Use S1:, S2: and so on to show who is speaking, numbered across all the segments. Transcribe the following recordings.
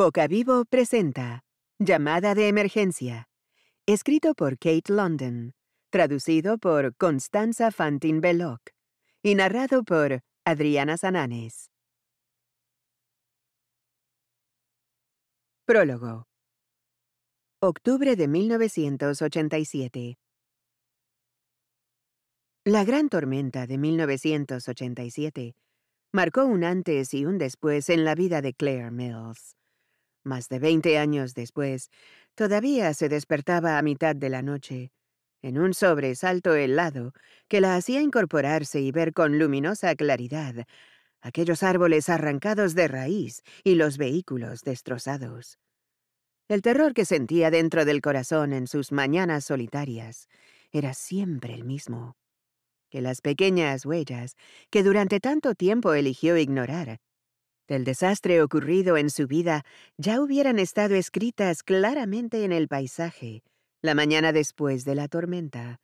S1: Boca Vivo presenta Llamada de Emergencia, escrito por Kate London, traducido por Constanza Fantin belloc y narrado por Adriana Sananes. Prólogo. Octubre de 1987. La gran tormenta de 1987 marcó un antes y un después en la vida de Claire Mills más de veinte años después, todavía se despertaba a mitad de la noche, en un sobresalto helado que la hacía incorporarse y ver con luminosa claridad aquellos árboles arrancados de raíz y los vehículos destrozados. El terror que sentía dentro del corazón en sus mañanas solitarias era siempre el mismo. Que las pequeñas huellas que durante tanto tiempo eligió ignorar el desastre ocurrido en su vida ya hubieran estado escritas claramente en el paisaje la mañana después de la tormenta,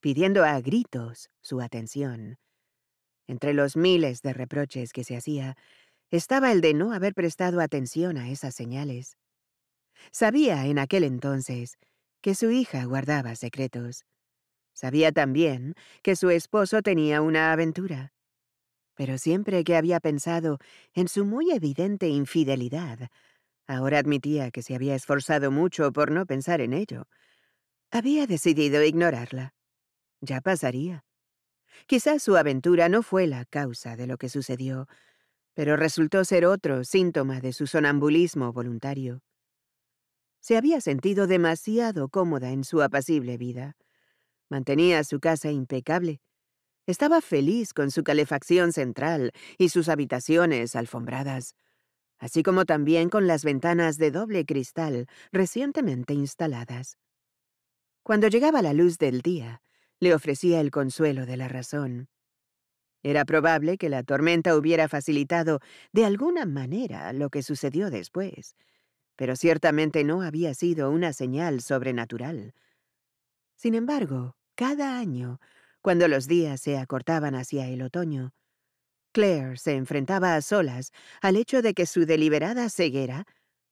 S1: pidiendo a gritos su atención. Entre los miles de reproches que se hacía, estaba el de no haber prestado atención a esas señales. Sabía en aquel entonces que su hija guardaba secretos. Sabía también que su esposo tenía una aventura pero siempre que había pensado en su muy evidente infidelidad, ahora admitía que se había esforzado mucho por no pensar en ello. Había decidido ignorarla. Ya pasaría. Quizás su aventura no fue la causa de lo que sucedió, pero resultó ser otro síntoma de su sonambulismo voluntario. Se había sentido demasiado cómoda en su apacible vida. Mantenía su casa impecable, estaba feliz con su calefacción central y sus habitaciones alfombradas, así como también con las ventanas de doble cristal recientemente instaladas. Cuando llegaba la luz del día, le ofrecía el consuelo de la razón. Era probable que la tormenta hubiera facilitado de alguna manera lo que sucedió después, pero ciertamente no había sido una señal sobrenatural. Sin embargo, cada año cuando los días se acortaban hacia el otoño, Claire se enfrentaba a solas al hecho de que su deliberada ceguera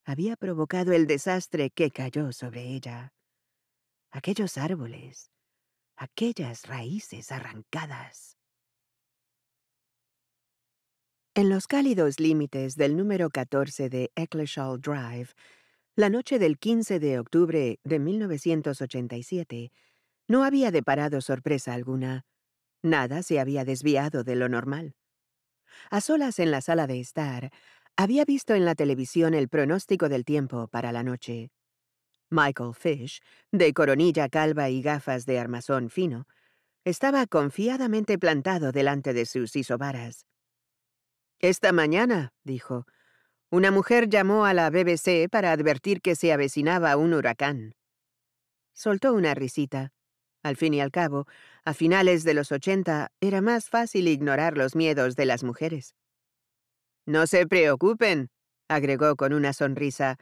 S1: había provocado el desastre que cayó sobre ella. Aquellos árboles, aquellas raíces arrancadas. En los cálidos límites del número 14 de Eccleshall Drive, la noche del 15 de octubre de 1987, no había deparado sorpresa alguna. Nada se había desviado de lo normal. A solas en la sala de estar, había visto en la televisión el pronóstico del tiempo para la noche. Michael Fish, de coronilla calva y gafas de armazón fino, estaba confiadamente plantado delante de sus isobaras. Esta mañana, dijo, una mujer llamó a la BBC para advertir que se avecinaba un huracán. Soltó una risita. Al fin y al cabo, a finales de los ochenta era más fácil ignorar los miedos de las mujeres. No se preocupen, agregó con una sonrisa,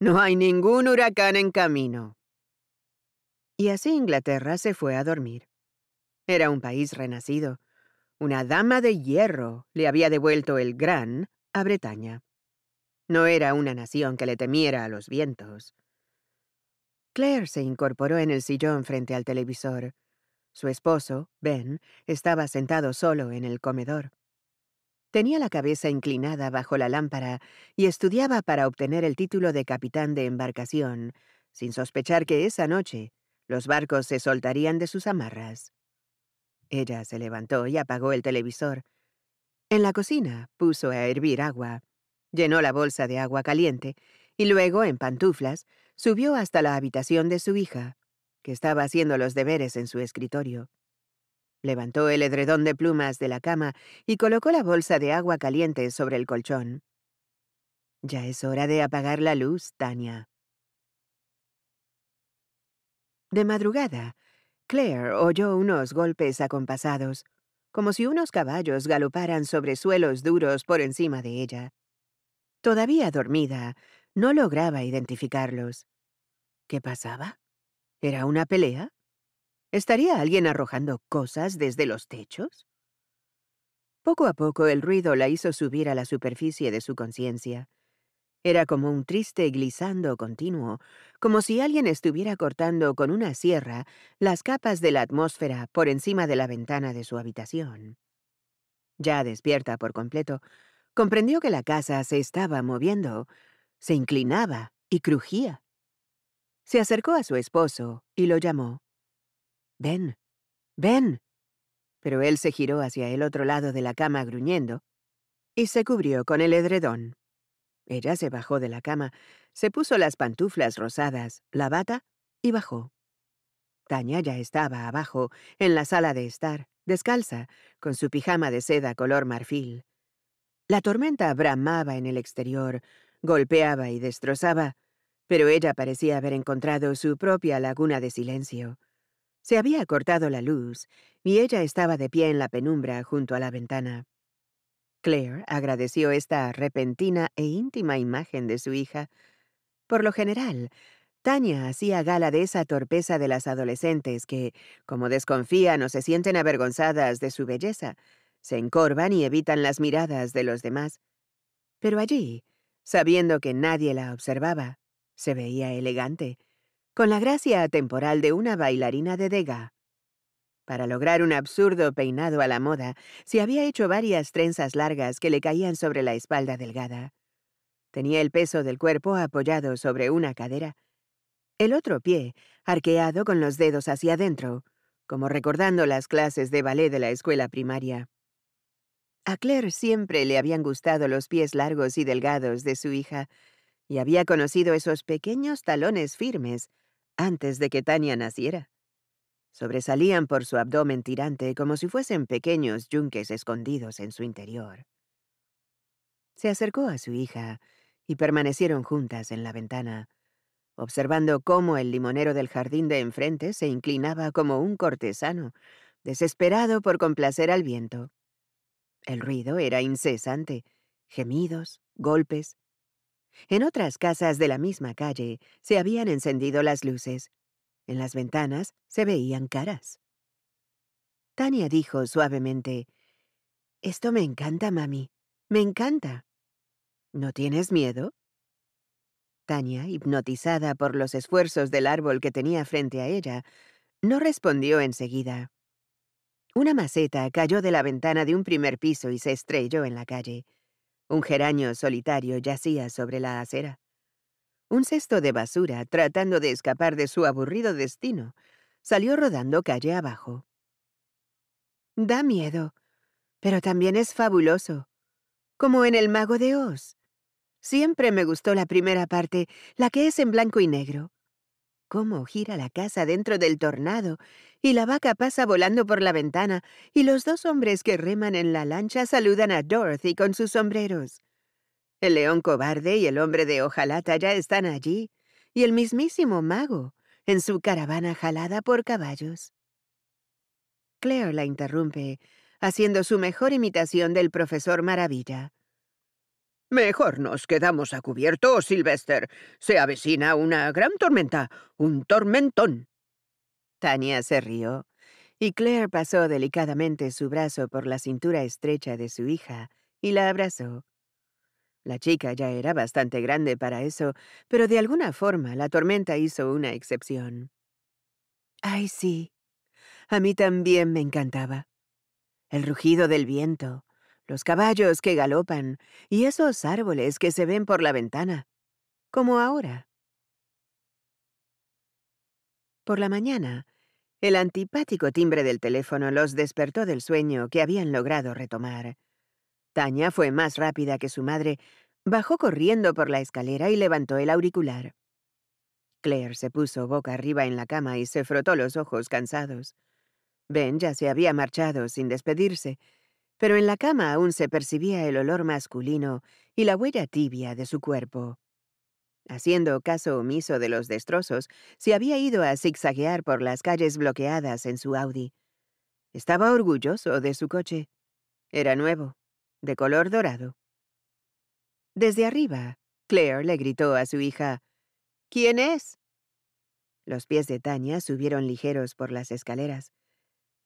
S1: no hay ningún huracán en camino. Y así Inglaterra se fue a dormir. Era un país renacido. Una dama de hierro le había devuelto el gran a Bretaña. No era una nación que le temiera a los vientos. Claire se incorporó en el sillón frente al televisor. Su esposo, Ben, estaba sentado solo en el comedor. Tenía la cabeza inclinada bajo la lámpara y estudiaba para obtener el título de capitán de embarcación, sin sospechar que esa noche los barcos se soltarían de sus amarras. Ella se levantó y apagó el televisor. En la cocina puso a hervir agua, llenó la bolsa de agua caliente y luego, en pantuflas, Subió hasta la habitación de su hija, que estaba haciendo los deberes en su escritorio. Levantó el edredón de plumas de la cama y colocó la bolsa de agua caliente sobre el colchón. Ya es hora de apagar la luz, Tania. De madrugada, Claire oyó unos golpes acompasados, como si unos caballos galoparan sobre suelos duros por encima de ella. Todavía dormida, no lograba identificarlos. ¿Qué pasaba? ¿Era una pelea? ¿Estaría alguien arrojando cosas desde los techos? Poco a poco el ruido la hizo subir a la superficie de su conciencia. Era como un triste glisando continuo, como si alguien estuviera cortando con una sierra las capas de la atmósfera por encima de la ventana de su habitación. Ya despierta por completo, comprendió que la casa se estaba moviendo se inclinaba y crujía. Se acercó a su esposo y lo llamó. Ven, ven. Pero él se giró hacia el otro lado de la cama gruñendo y se cubrió con el edredón. Ella se bajó de la cama, se puso las pantuflas rosadas, la bata y bajó. Tania ya estaba abajo, en la sala de estar, descalza, con su pijama de seda color marfil. La tormenta bramaba en el exterior, golpeaba y destrozaba, pero ella parecía haber encontrado su propia laguna de silencio. Se había cortado la luz y ella estaba de pie en la penumbra junto a la ventana. Claire agradeció esta repentina e íntima imagen de su hija. Por lo general, Tania hacía gala de esa torpeza de las adolescentes que, como desconfían o se sienten avergonzadas de su belleza, se encorvan y evitan las miradas de los demás. Pero allí, Sabiendo que nadie la observaba, se veía elegante, con la gracia atemporal de una bailarina de Dega. Para lograr un absurdo peinado a la moda, se había hecho varias trenzas largas que le caían sobre la espalda delgada. Tenía el peso del cuerpo apoyado sobre una cadera, el otro pie arqueado con los dedos hacia adentro, como recordando las clases de ballet de la escuela primaria. A Claire siempre le habían gustado los pies largos y delgados de su hija, y había conocido esos pequeños talones firmes antes de que Tania naciera. Sobresalían por su abdomen tirante como si fuesen pequeños yunques escondidos en su interior. Se acercó a su hija y permanecieron juntas en la ventana, observando cómo el limonero del jardín de enfrente se inclinaba como un cortesano, desesperado por complacer al viento. El ruido era incesante, gemidos, golpes. En otras casas de la misma calle se habían encendido las luces. En las ventanas se veían caras. Tania dijo suavemente, Esto me encanta, mami. Me encanta. ¿No tienes miedo? Tania, hipnotizada por los esfuerzos del árbol que tenía frente a ella, no respondió enseguida. Una maceta cayó de la ventana de un primer piso y se estrelló en la calle. Un geranio solitario yacía sobre la acera. Un cesto de basura, tratando de escapar de su aburrido destino, salió rodando calle abajo. Da miedo, pero también es fabuloso. Como en El Mago de Oz. Siempre me gustó la primera parte, la que es en blanco y negro. Cómo gira la casa dentro del tornado y la vaca pasa volando por la ventana, y los dos hombres que reman en la lancha saludan a Dorothy con sus sombreros. El león cobarde y el hombre de hojalata ya están allí, y el mismísimo mago, en su caravana jalada por caballos. Claire la interrumpe, haciendo su mejor imitación del profesor Maravilla. Mejor nos quedamos a cubierto, Sylvester. Se avecina una gran tormenta, un tormentón. Tania se rió, y Claire pasó delicadamente su brazo por la cintura estrecha de su hija y la abrazó. La chica ya era bastante grande para eso, pero de alguna forma la tormenta hizo una excepción. Ay, sí. A mí también me encantaba. El rugido del viento, los caballos que galopan y esos árboles que se ven por la ventana, como ahora. Por la mañana, el antipático timbre del teléfono los despertó del sueño que habían logrado retomar. Tania fue más rápida que su madre, bajó corriendo por la escalera y levantó el auricular. Claire se puso boca arriba en la cama y se frotó los ojos cansados. Ben ya se había marchado sin despedirse, pero en la cama aún se percibía el olor masculino y la huella tibia de su cuerpo. Haciendo caso omiso de los destrozos, se había ido a zigzaguear por las calles bloqueadas en su Audi. Estaba orgulloso de su coche. Era nuevo, de color dorado. Desde arriba, Claire le gritó a su hija, ¿Quién es? Los pies de Tania subieron ligeros por las escaleras.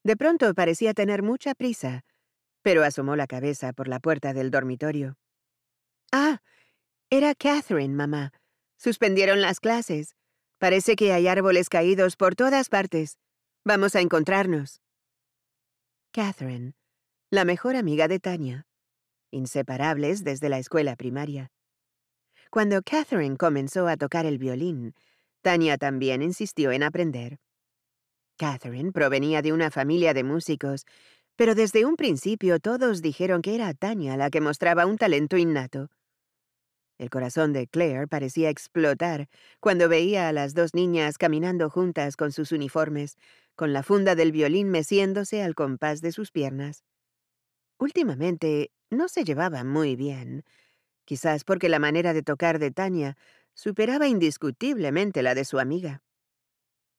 S1: De pronto parecía tener mucha prisa, pero asomó la cabeza por la puerta del dormitorio. Ah, era Catherine, mamá. Suspendieron las clases. Parece que hay árboles caídos por todas partes. Vamos a encontrarnos. Catherine, la mejor amiga de Tania, inseparables desde la escuela primaria. Cuando Catherine comenzó a tocar el violín, Tania también insistió en aprender. Catherine provenía de una familia de músicos, pero desde un principio todos dijeron que era Tania la que mostraba un talento innato. El corazón de Claire parecía explotar cuando veía a las dos niñas caminando juntas con sus uniformes, con la funda del violín meciéndose al compás de sus piernas. Últimamente no se llevaba muy bien, quizás porque la manera de tocar de Tania superaba indiscutiblemente la de su amiga.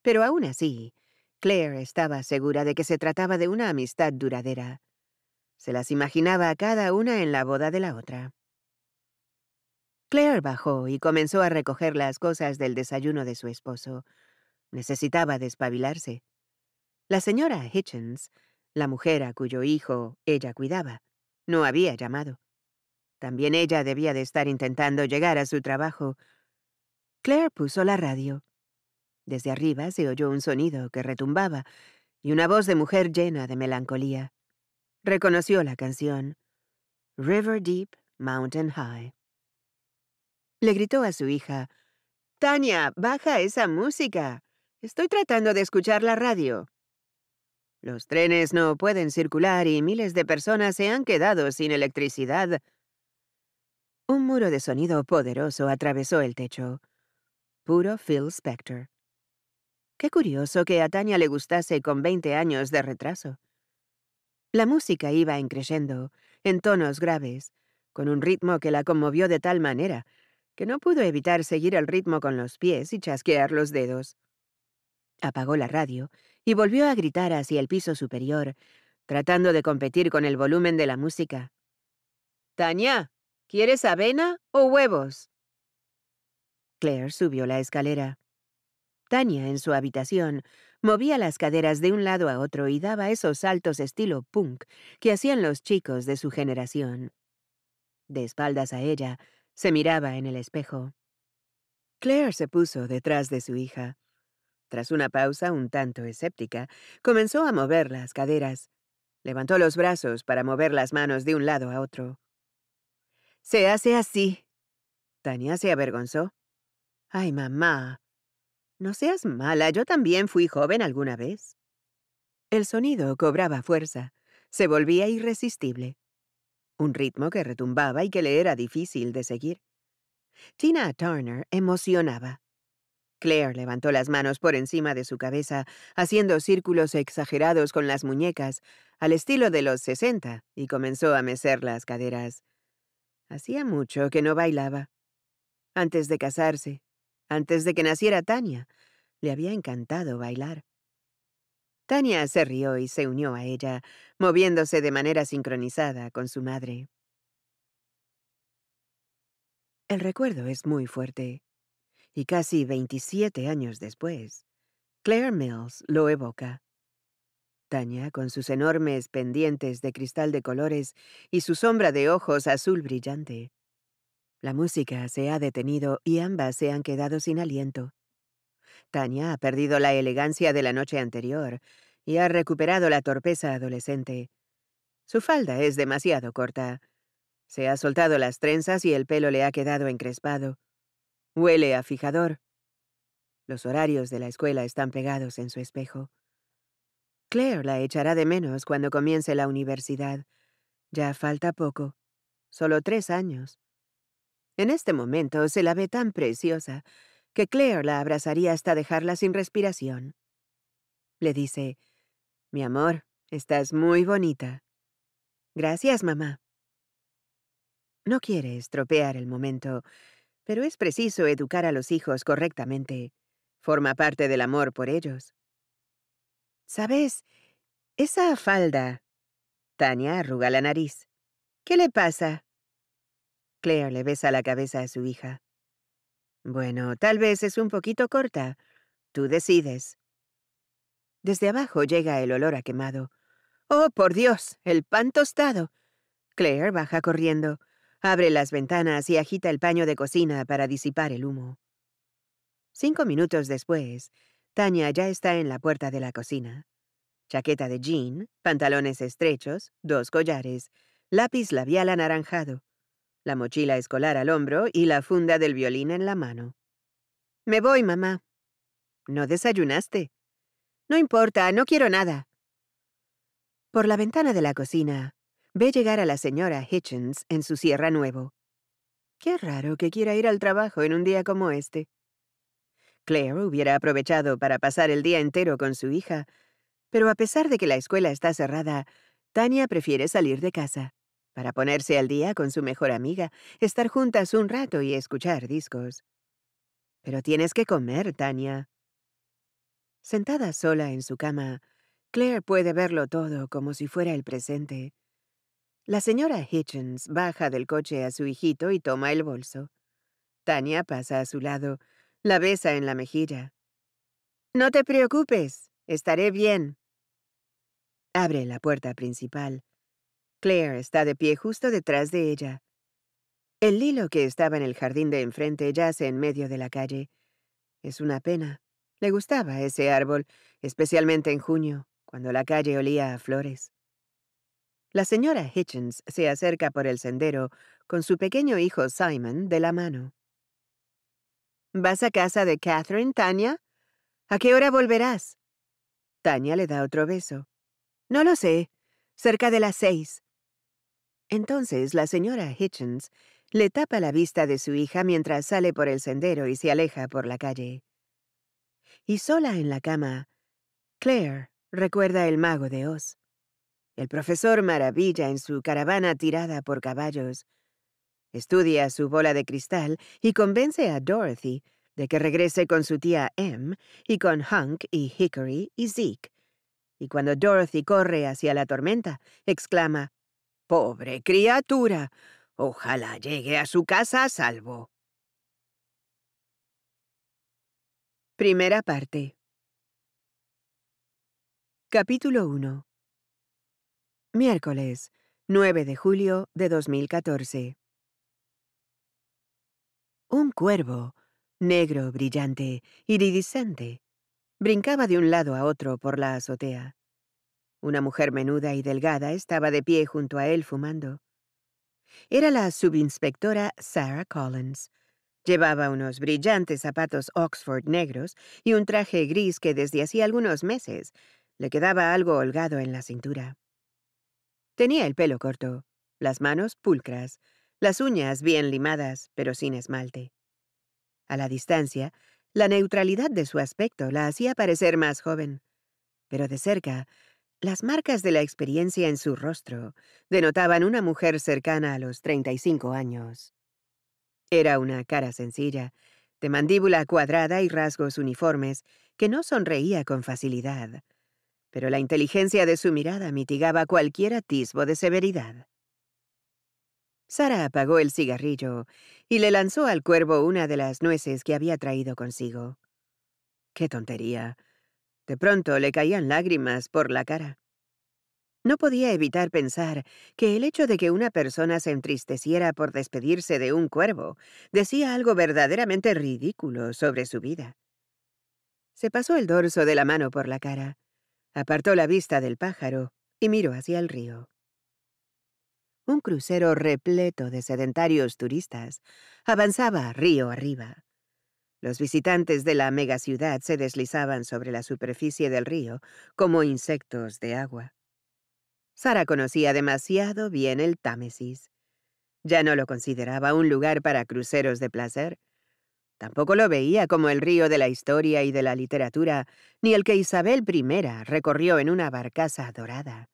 S1: Pero aún así, Claire estaba segura de que se trataba de una amistad duradera. Se las imaginaba a cada una en la boda de la otra. Claire bajó y comenzó a recoger las cosas del desayuno de su esposo. Necesitaba despabilarse. La señora Hitchens, la mujer a cuyo hijo ella cuidaba, no había llamado. También ella debía de estar intentando llegar a su trabajo. Claire puso la radio. Desde arriba se oyó un sonido que retumbaba y una voz de mujer llena de melancolía. Reconoció la canción River Deep, Mountain High le gritó a su hija. Tania, baja esa música. Estoy tratando de escuchar la radio. Los trenes no pueden circular y miles de personas se han quedado sin electricidad. Un muro de sonido poderoso atravesó el techo. Puro Phil Spector. Qué curioso que a Tania le gustase con veinte años de retraso. La música iba en en tonos graves, con un ritmo que la conmovió de tal manera que no pudo evitar seguir el ritmo con los pies y chasquear los dedos. Apagó la radio y volvió a gritar hacia el piso superior, tratando de competir con el volumen de la música. Tania, ¿quieres avena o huevos? Claire subió la escalera. Tania, en su habitación, movía las caderas de un lado a otro y daba esos saltos estilo punk que hacían los chicos de su generación. De espaldas a ella, se miraba en el espejo. Claire se puso detrás de su hija. Tras una pausa un tanto escéptica, comenzó a mover las caderas. Levantó los brazos para mover las manos de un lado a otro. Se hace así. Tania se avergonzó. Ay, mamá. No seas mala, yo también fui joven alguna vez. El sonido cobraba fuerza, se volvía irresistible un ritmo que retumbaba y que le era difícil de seguir. Tina Turner emocionaba. Claire levantó las manos por encima de su cabeza, haciendo círculos exagerados con las muñecas, al estilo de los sesenta, y comenzó a mecer las caderas. Hacía mucho que no bailaba. Antes de casarse, antes de que naciera Tania, le había encantado bailar. Tania se rió y se unió a ella, moviéndose de manera sincronizada con su madre. El recuerdo es muy fuerte, y casi 27 años después, Claire Mills lo evoca. Tania, con sus enormes pendientes de cristal de colores y su sombra de ojos azul brillante. La música se ha detenido y ambas se han quedado sin aliento. Tania ha perdido la elegancia de la noche anterior y ha recuperado la torpeza adolescente. Su falda es demasiado corta. Se ha soltado las trenzas y el pelo le ha quedado encrespado. Huele a fijador. Los horarios de la escuela están pegados en su espejo. Claire la echará de menos cuando comience la universidad. Ya falta poco. Solo tres años. En este momento se la ve tan preciosa que Claire la abrazaría hasta dejarla sin respiración. Le dice, mi amor, estás muy bonita. Gracias, mamá. No quiere estropear el momento, pero es preciso educar a los hijos correctamente. Forma parte del amor por ellos. ¿Sabes? Esa falda. Tania arruga la nariz. ¿Qué le pasa? Claire le besa la cabeza a su hija. Bueno, tal vez es un poquito corta. Tú decides. Desde abajo llega el olor a quemado. ¡Oh, por Dios! ¡El pan tostado! Claire baja corriendo, abre las ventanas y agita el paño de cocina para disipar el humo. Cinco minutos después, Tania ya está en la puerta de la cocina. Chaqueta de jean, pantalones estrechos, dos collares, lápiz labial anaranjado, la mochila escolar al hombro y la funda del violín en la mano. Me voy, mamá. ¿No desayunaste? No importa, no quiero nada. Por la ventana de la cocina, ve llegar a la señora Hitchens en su Sierra Nuevo. Qué raro que quiera ir al trabajo en un día como este. Claire hubiera aprovechado para pasar el día entero con su hija, pero a pesar de que la escuela está cerrada, Tania prefiere salir de casa, para ponerse al día con su mejor amiga, estar juntas un rato y escuchar discos. Pero tienes que comer, Tania. Sentada sola en su cama, Claire puede verlo todo como si fuera el presente. La señora Hitchens baja del coche a su hijito y toma el bolso. Tania pasa a su lado, la besa en la mejilla. No te preocupes, estaré bien. Abre la puerta principal. Claire está de pie justo detrás de ella. El lilo que estaba en el jardín de enfrente yace en medio de la calle. Es una pena. Le gustaba ese árbol, especialmente en junio, cuando la calle olía a flores. La señora Hitchens se acerca por el sendero con su pequeño hijo Simon de la mano. ¿Vas a casa de Catherine, Tania? ¿A qué hora volverás? Tania le da otro beso. No lo sé, cerca de las seis. Entonces la señora Hitchens le tapa la vista de su hija mientras sale por el sendero y se aleja por la calle y sola en la cama, Claire recuerda el mago de Oz. El profesor Maravilla en su caravana tirada por caballos. Estudia su bola de cristal y convence a Dorothy de que regrese con su tía Em y con Hunk y Hickory y Zeke. Y cuando Dorothy corre hacia la tormenta, exclama, Pobre criatura, ojalá llegue a su casa a salvo. Primera parte. Capítulo 1. Miércoles, 9 de julio de 2014. Un cuervo, negro, brillante, iridiscente, brincaba de un lado a otro por la azotea. Una mujer menuda y delgada estaba de pie junto a él fumando. Era la subinspectora Sarah Collins, Llevaba unos brillantes zapatos Oxford negros y un traje gris que desde hacía algunos meses le quedaba algo holgado en la cintura. Tenía el pelo corto, las manos pulcras, las uñas bien limadas, pero sin esmalte. A la distancia, la neutralidad de su aspecto la hacía parecer más joven, pero de cerca, las marcas de la experiencia en su rostro denotaban una mujer cercana a los 35 años. Era una cara sencilla, de mandíbula cuadrada y rasgos uniformes, que no sonreía con facilidad. Pero la inteligencia de su mirada mitigaba cualquier atisbo de severidad. Sara apagó el cigarrillo y le lanzó al cuervo una de las nueces que había traído consigo. ¡Qué tontería! De pronto le caían lágrimas por la cara. No podía evitar pensar que el hecho de que una persona se entristeciera por despedirse de un cuervo decía algo verdaderamente ridículo sobre su vida. Se pasó el dorso de la mano por la cara, apartó la vista del pájaro y miró hacia el río. Un crucero repleto de sedentarios turistas avanzaba río arriba. Los visitantes de la ciudad se deslizaban sobre la superficie del río como insectos de agua. Sara conocía demasiado bien el Támesis. Ya no lo consideraba un lugar para cruceros de placer. Tampoco lo veía como el río de la historia y de la literatura, ni el que Isabel I recorrió en una barcaza dorada.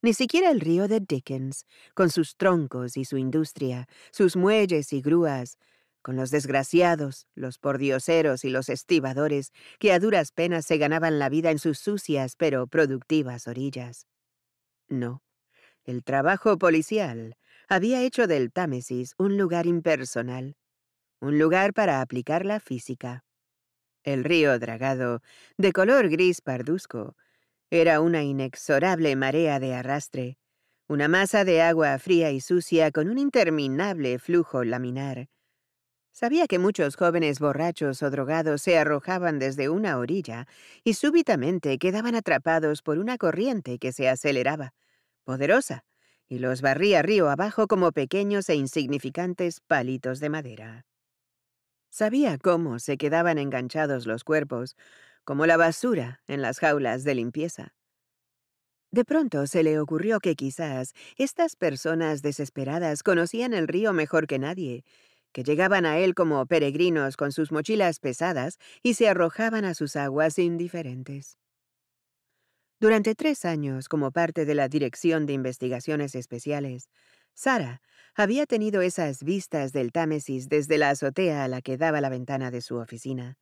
S1: Ni siquiera el río de Dickens, con sus troncos y su industria, sus muelles y grúas, con los desgraciados, los pordioseros y los estibadores que a duras penas se ganaban la vida en sus sucias pero productivas orillas. No. El trabajo policial había hecho del Támesis un lugar impersonal, un lugar para aplicar la física. El río dragado, de color gris parduzco, era una inexorable marea de arrastre, una masa de agua fría y sucia con un interminable flujo laminar, Sabía que muchos jóvenes borrachos o drogados se arrojaban desde una orilla y súbitamente quedaban atrapados por una corriente que se aceleraba, poderosa, y los barría río abajo como pequeños e insignificantes palitos de madera. Sabía cómo se quedaban enganchados los cuerpos, como la basura en las jaulas de limpieza. De pronto se le ocurrió que quizás estas personas desesperadas conocían el río mejor que nadie que llegaban a él como peregrinos con sus mochilas pesadas y se arrojaban a sus aguas indiferentes. Durante tres años, como parte de la Dirección de Investigaciones Especiales, Sara había tenido esas vistas del Támesis desde la azotea a la que daba la ventana de su oficina.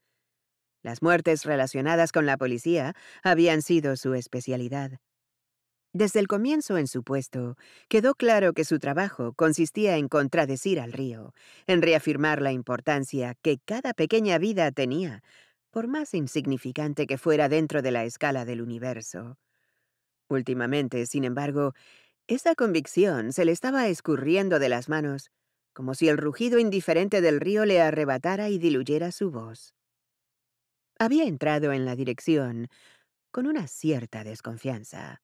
S1: Las muertes relacionadas con la policía habían sido su especialidad. Desde el comienzo en su puesto, quedó claro que su trabajo consistía en contradecir al río, en reafirmar la importancia que cada pequeña vida tenía, por más insignificante que fuera dentro de la escala del universo. Últimamente, sin embargo, esa convicción se le estaba escurriendo de las manos, como si el rugido indiferente del río le arrebatara y diluyera su voz. Había entrado en la dirección con una cierta desconfianza.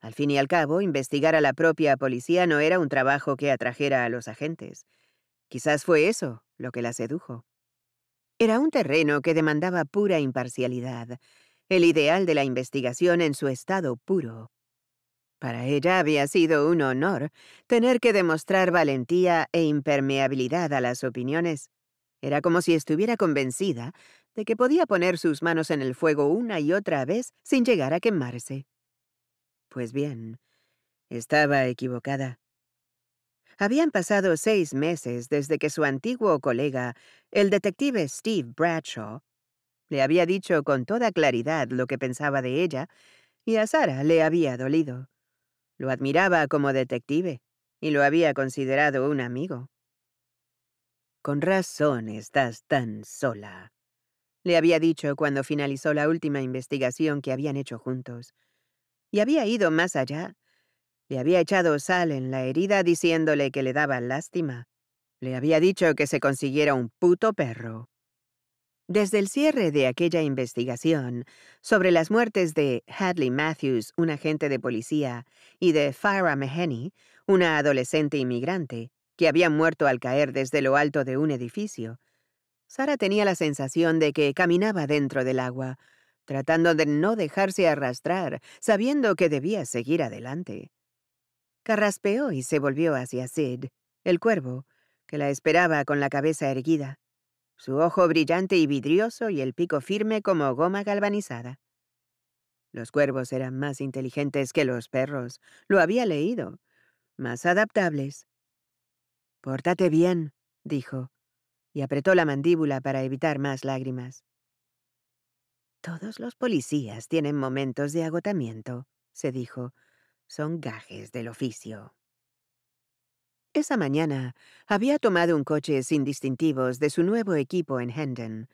S1: Al fin y al cabo, investigar a la propia policía no era un trabajo que atrajera a los agentes. Quizás fue eso lo que la sedujo. Era un terreno que demandaba pura imparcialidad, el ideal de la investigación en su estado puro. Para ella había sido un honor tener que demostrar valentía e impermeabilidad a las opiniones. Era como si estuviera convencida de que podía poner sus manos en el fuego una y otra vez sin llegar a quemarse. Pues bien, estaba equivocada. Habían pasado seis meses desde que su antiguo colega, el detective Steve Bradshaw, le había dicho con toda claridad lo que pensaba de ella, y a Sara le había dolido. Lo admiraba como detective, y lo había considerado un amigo. Con razón estás tan sola, le había dicho cuando finalizó la última investigación que habían hecho juntos y había ido más allá. Le había echado sal en la herida diciéndole que le daba lástima. Le había dicho que se consiguiera un puto perro. Desde el cierre de aquella investigación sobre las muertes de Hadley Matthews, un agente de policía, y de Farah Meheny, una adolescente inmigrante, que había muerto al caer desde lo alto de un edificio, Sara tenía la sensación de que caminaba dentro del agua, tratando de no dejarse arrastrar, sabiendo que debía seguir adelante. Carraspeó y se volvió hacia Sid, el cuervo, que la esperaba con la cabeza erguida, su ojo brillante y vidrioso y el pico firme como goma galvanizada. Los cuervos eran más inteligentes que los perros, lo había leído, más adaptables. Pórtate bien, dijo, y apretó la mandíbula para evitar más lágrimas. Todos los policías tienen momentos de agotamiento, se dijo. Son gajes del oficio. Esa mañana había tomado un coche sin distintivos de su nuevo equipo en Hendon.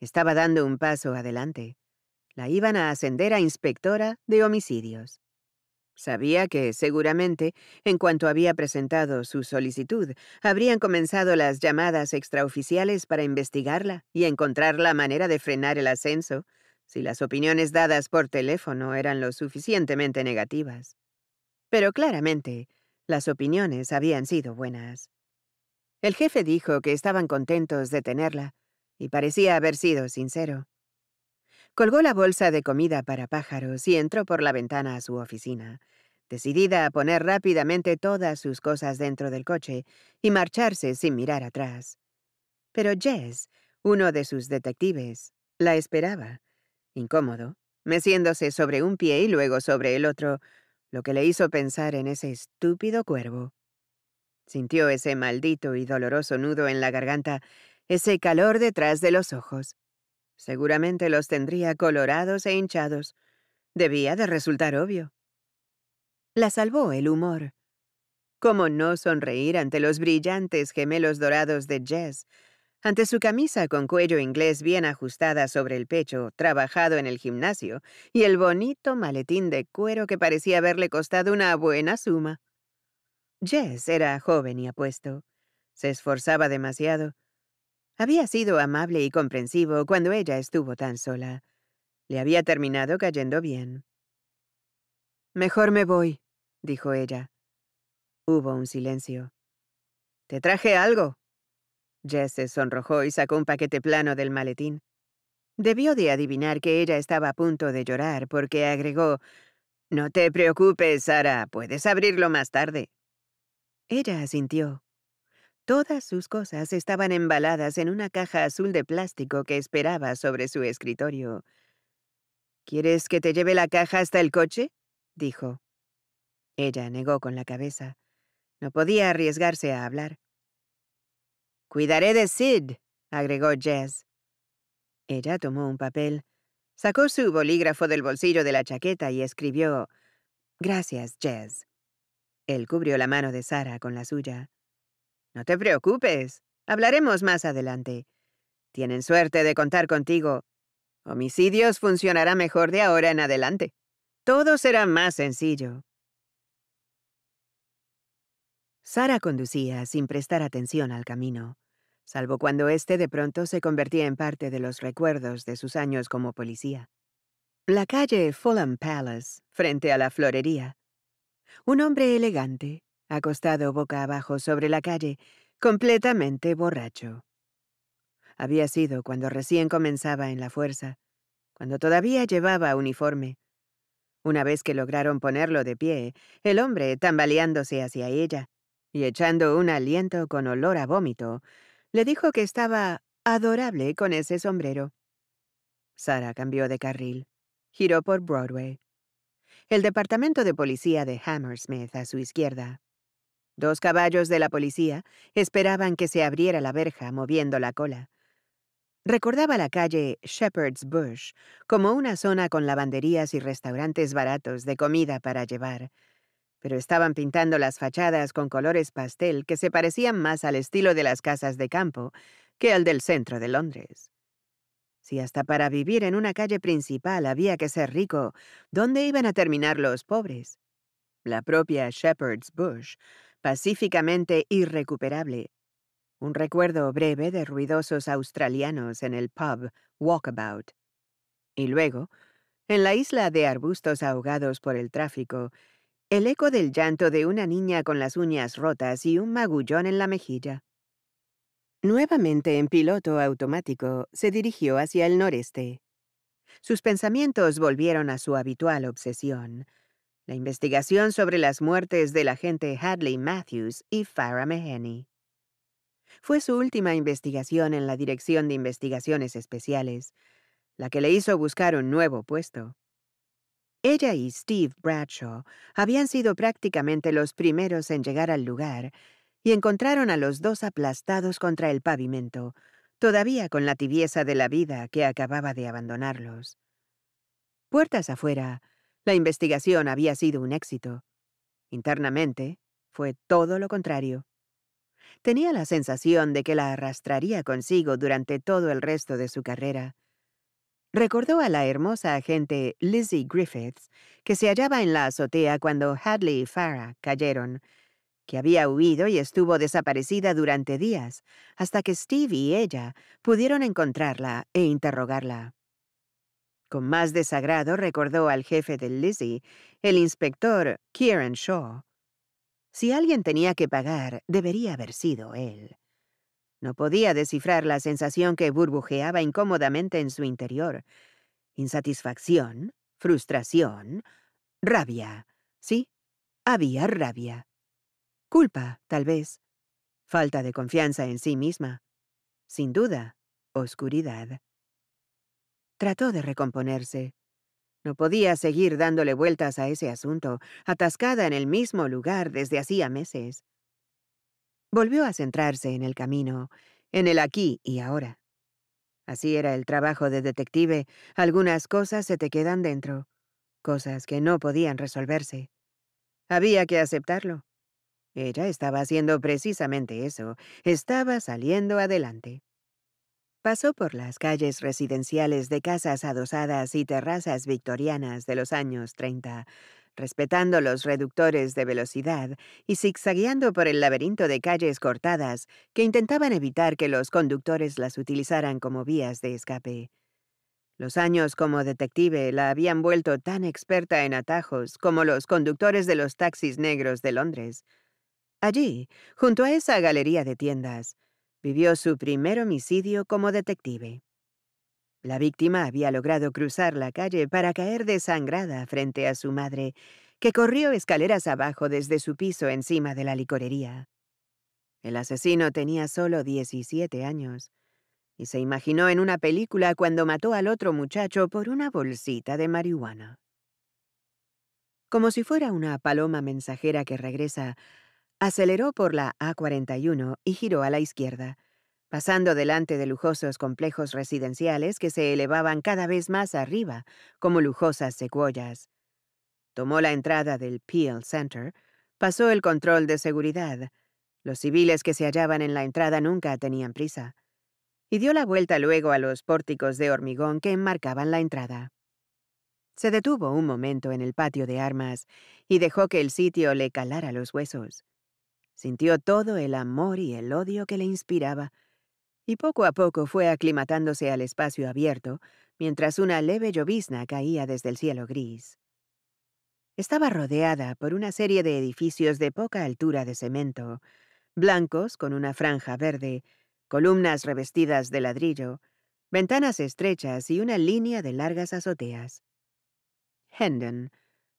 S1: Estaba dando un paso adelante. La iban a ascender a inspectora de homicidios. Sabía que, seguramente, en cuanto había presentado su solicitud, habrían comenzado las llamadas extraoficiales para investigarla y encontrar la manera de frenar el ascenso si las opiniones dadas por teléfono eran lo suficientemente negativas. Pero claramente, las opiniones habían sido buenas. El jefe dijo que estaban contentos de tenerla, y parecía haber sido sincero. Colgó la bolsa de comida para pájaros y entró por la ventana a su oficina, decidida a poner rápidamente todas sus cosas dentro del coche y marcharse sin mirar atrás. Pero Jess, uno de sus detectives, la esperaba incómodo, meciéndose sobre un pie y luego sobre el otro, lo que le hizo pensar en ese estúpido cuervo. Sintió ese maldito y doloroso nudo en la garganta, ese calor detrás de los ojos. Seguramente los tendría colorados e hinchados. Debía de resultar obvio. La salvó el humor. ¿Cómo no sonreír ante los brillantes gemelos dorados de Jess, ante su camisa con cuello inglés bien ajustada sobre el pecho, trabajado en el gimnasio, y el bonito maletín de cuero que parecía haberle costado una buena suma. Jess era joven y apuesto. Se esforzaba demasiado. Había sido amable y comprensivo cuando ella estuvo tan sola. Le había terminado cayendo bien. Mejor me voy, dijo ella. Hubo un silencio. Te traje algo, Jess se sonrojó y sacó un paquete plano del maletín. Debió de adivinar que ella estaba a punto de llorar porque agregó, No te preocupes, Sara, puedes abrirlo más tarde. Ella asintió. Todas sus cosas estaban embaladas en una caja azul de plástico que esperaba sobre su escritorio. ¿Quieres que te lleve la caja hasta el coche? dijo. Ella negó con la cabeza. No podía arriesgarse a hablar. Cuidaré de Sid, agregó Jess. Ella tomó un papel, sacó su bolígrafo del bolsillo de la chaqueta y escribió Gracias, Jess. Él cubrió la mano de Sara con la suya. No te preocupes, hablaremos más adelante. Tienen suerte de contar contigo. Homicidios funcionará mejor de ahora en adelante. Todo será más sencillo. Sara conducía sin prestar atención al camino, salvo cuando éste de pronto se convertía en parte de los recuerdos de sus años como policía. La calle Fulham Palace, frente a la florería. Un hombre elegante, acostado boca abajo sobre la calle, completamente borracho. Había sido cuando recién comenzaba en la fuerza, cuando todavía llevaba uniforme. Una vez que lograron ponerlo de pie, el hombre, tambaleándose hacia ella, y echando un aliento con olor a vómito, le dijo que estaba adorable con ese sombrero. Sara cambió de carril, giró por Broadway. El departamento de policía de Hammersmith a su izquierda. Dos caballos de la policía esperaban que se abriera la verja moviendo la cola. Recordaba la calle Shepherd's Bush como una zona con lavanderías y restaurantes baratos de comida para llevar, pero estaban pintando las fachadas con colores pastel que se parecían más al estilo de las casas de campo que al del centro de Londres. Si hasta para vivir en una calle principal había que ser rico, ¿dónde iban a terminar los pobres? La propia Shepherd's Bush, pacíficamente irrecuperable. Un recuerdo breve de ruidosos australianos en el pub Walkabout. Y luego, en la isla de arbustos ahogados por el tráfico, el eco del llanto de una niña con las uñas rotas y un magullón en la mejilla. Nuevamente en piloto automático, se dirigió hacia el noreste. Sus pensamientos volvieron a su habitual obsesión, la investigación sobre las muertes del agente Hadley Matthews y Farah Meheny. Fue su última investigación en la Dirección de Investigaciones Especiales, la que le hizo buscar un nuevo puesto. Ella y Steve Bradshaw habían sido prácticamente los primeros en llegar al lugar y encontraron a los dos aplastados contra el pavimento, todavía con la tibieza de la vida que acababa de abandonarlos. Puertas afuera, la investigación había sido un éxito. Internamente, fue todo lo contrario. Tenía la sensación de que la arrastraría consigo durante todo el resto de su carrera, Recordó a la hermosa agente Lizzie Griffiths, que se hallaba en la azotea cuando Hadley y Farah cayeron, que había huido y estuvo desaparecida durante días, hasta que Steve y ella pudieron encontrarla e interrogarla. Con más desagrado recordó al jefe de Lizzie, el inspector Kieran Shaw. Si alguien tenía que pagar, debería haber sido él. No podía descifrar la sensación que burbujeaba incómodamente en su interior. Insatisfacción, frustración, rabia. Sí, había rabia. Culpa, tal vez. Falta de confianza en sí misma. Sin duda, oscuridad. Trató de recomponerse. No podía seguir dándole vueltas a ese asunto, atascada en el mismo lugar desde hacía meses. Volvió a centrarse en el camino, en el aquí y ahora. Así era el trabajo de detective. Algunas cosas se te quedan dentro, cosas que no podían resolverse. Había que aceptarlo. Ella estaba haciendo precisamente eso, estaba saliendo adelante. Pasó por las calles residenciales de casas adosadas y terrazas victorianas de los años 30, respetando los reductores de velocidad y zigzagueando por el laberinto de calles cortadas que intentaban evitar que los conductores las utilizaran como vías de escape. Los años como detective la habían vuelto tan experta en atajos como los conductores de los taxis negros de Londres. Allí, junto a esa galería de tiendas, vivió su primer homicidio como detective. La víctima había logrado cruzar la calle para caer desangrada frente a su madre, que corrió escaleras abajo desde su piso encima de la licorería. El asesino tenía solo 17 años y se imaginó en una película cuando mató al otro muchacho por una bolsita de marihuana. Como si fuera una paloma mensajera que regresa, aceleró por la A41 y giró a la izquierda, pasando delante de lujosos complejos residenciales que se elevaban cada vez más arriba, como lujosas secuoyas. Tomó la entrada del Peel Center, pasó el control de seguridad. Los civiles que se hallaban en la entrada nunca tenían prisa. Y dio la vuelta luego a los pórticos de hormigón que enmarcaban la entrada. Se detuvo un momento en el patio de armas y dejó que el sitio le calara los huesos. Sintió todo el amor y el odio que le inspiraba y poco a poco fue aclimatándose al espacio abierto, mientras una leve llovizna caía desde el cielo gris. Estaba rodeada por una serie de edificios de poca altura de cemento, blancos con una franja verde, columnas revestidas de ladrillo, ventanas estrechas y una línea de largas azoteas. Hendon,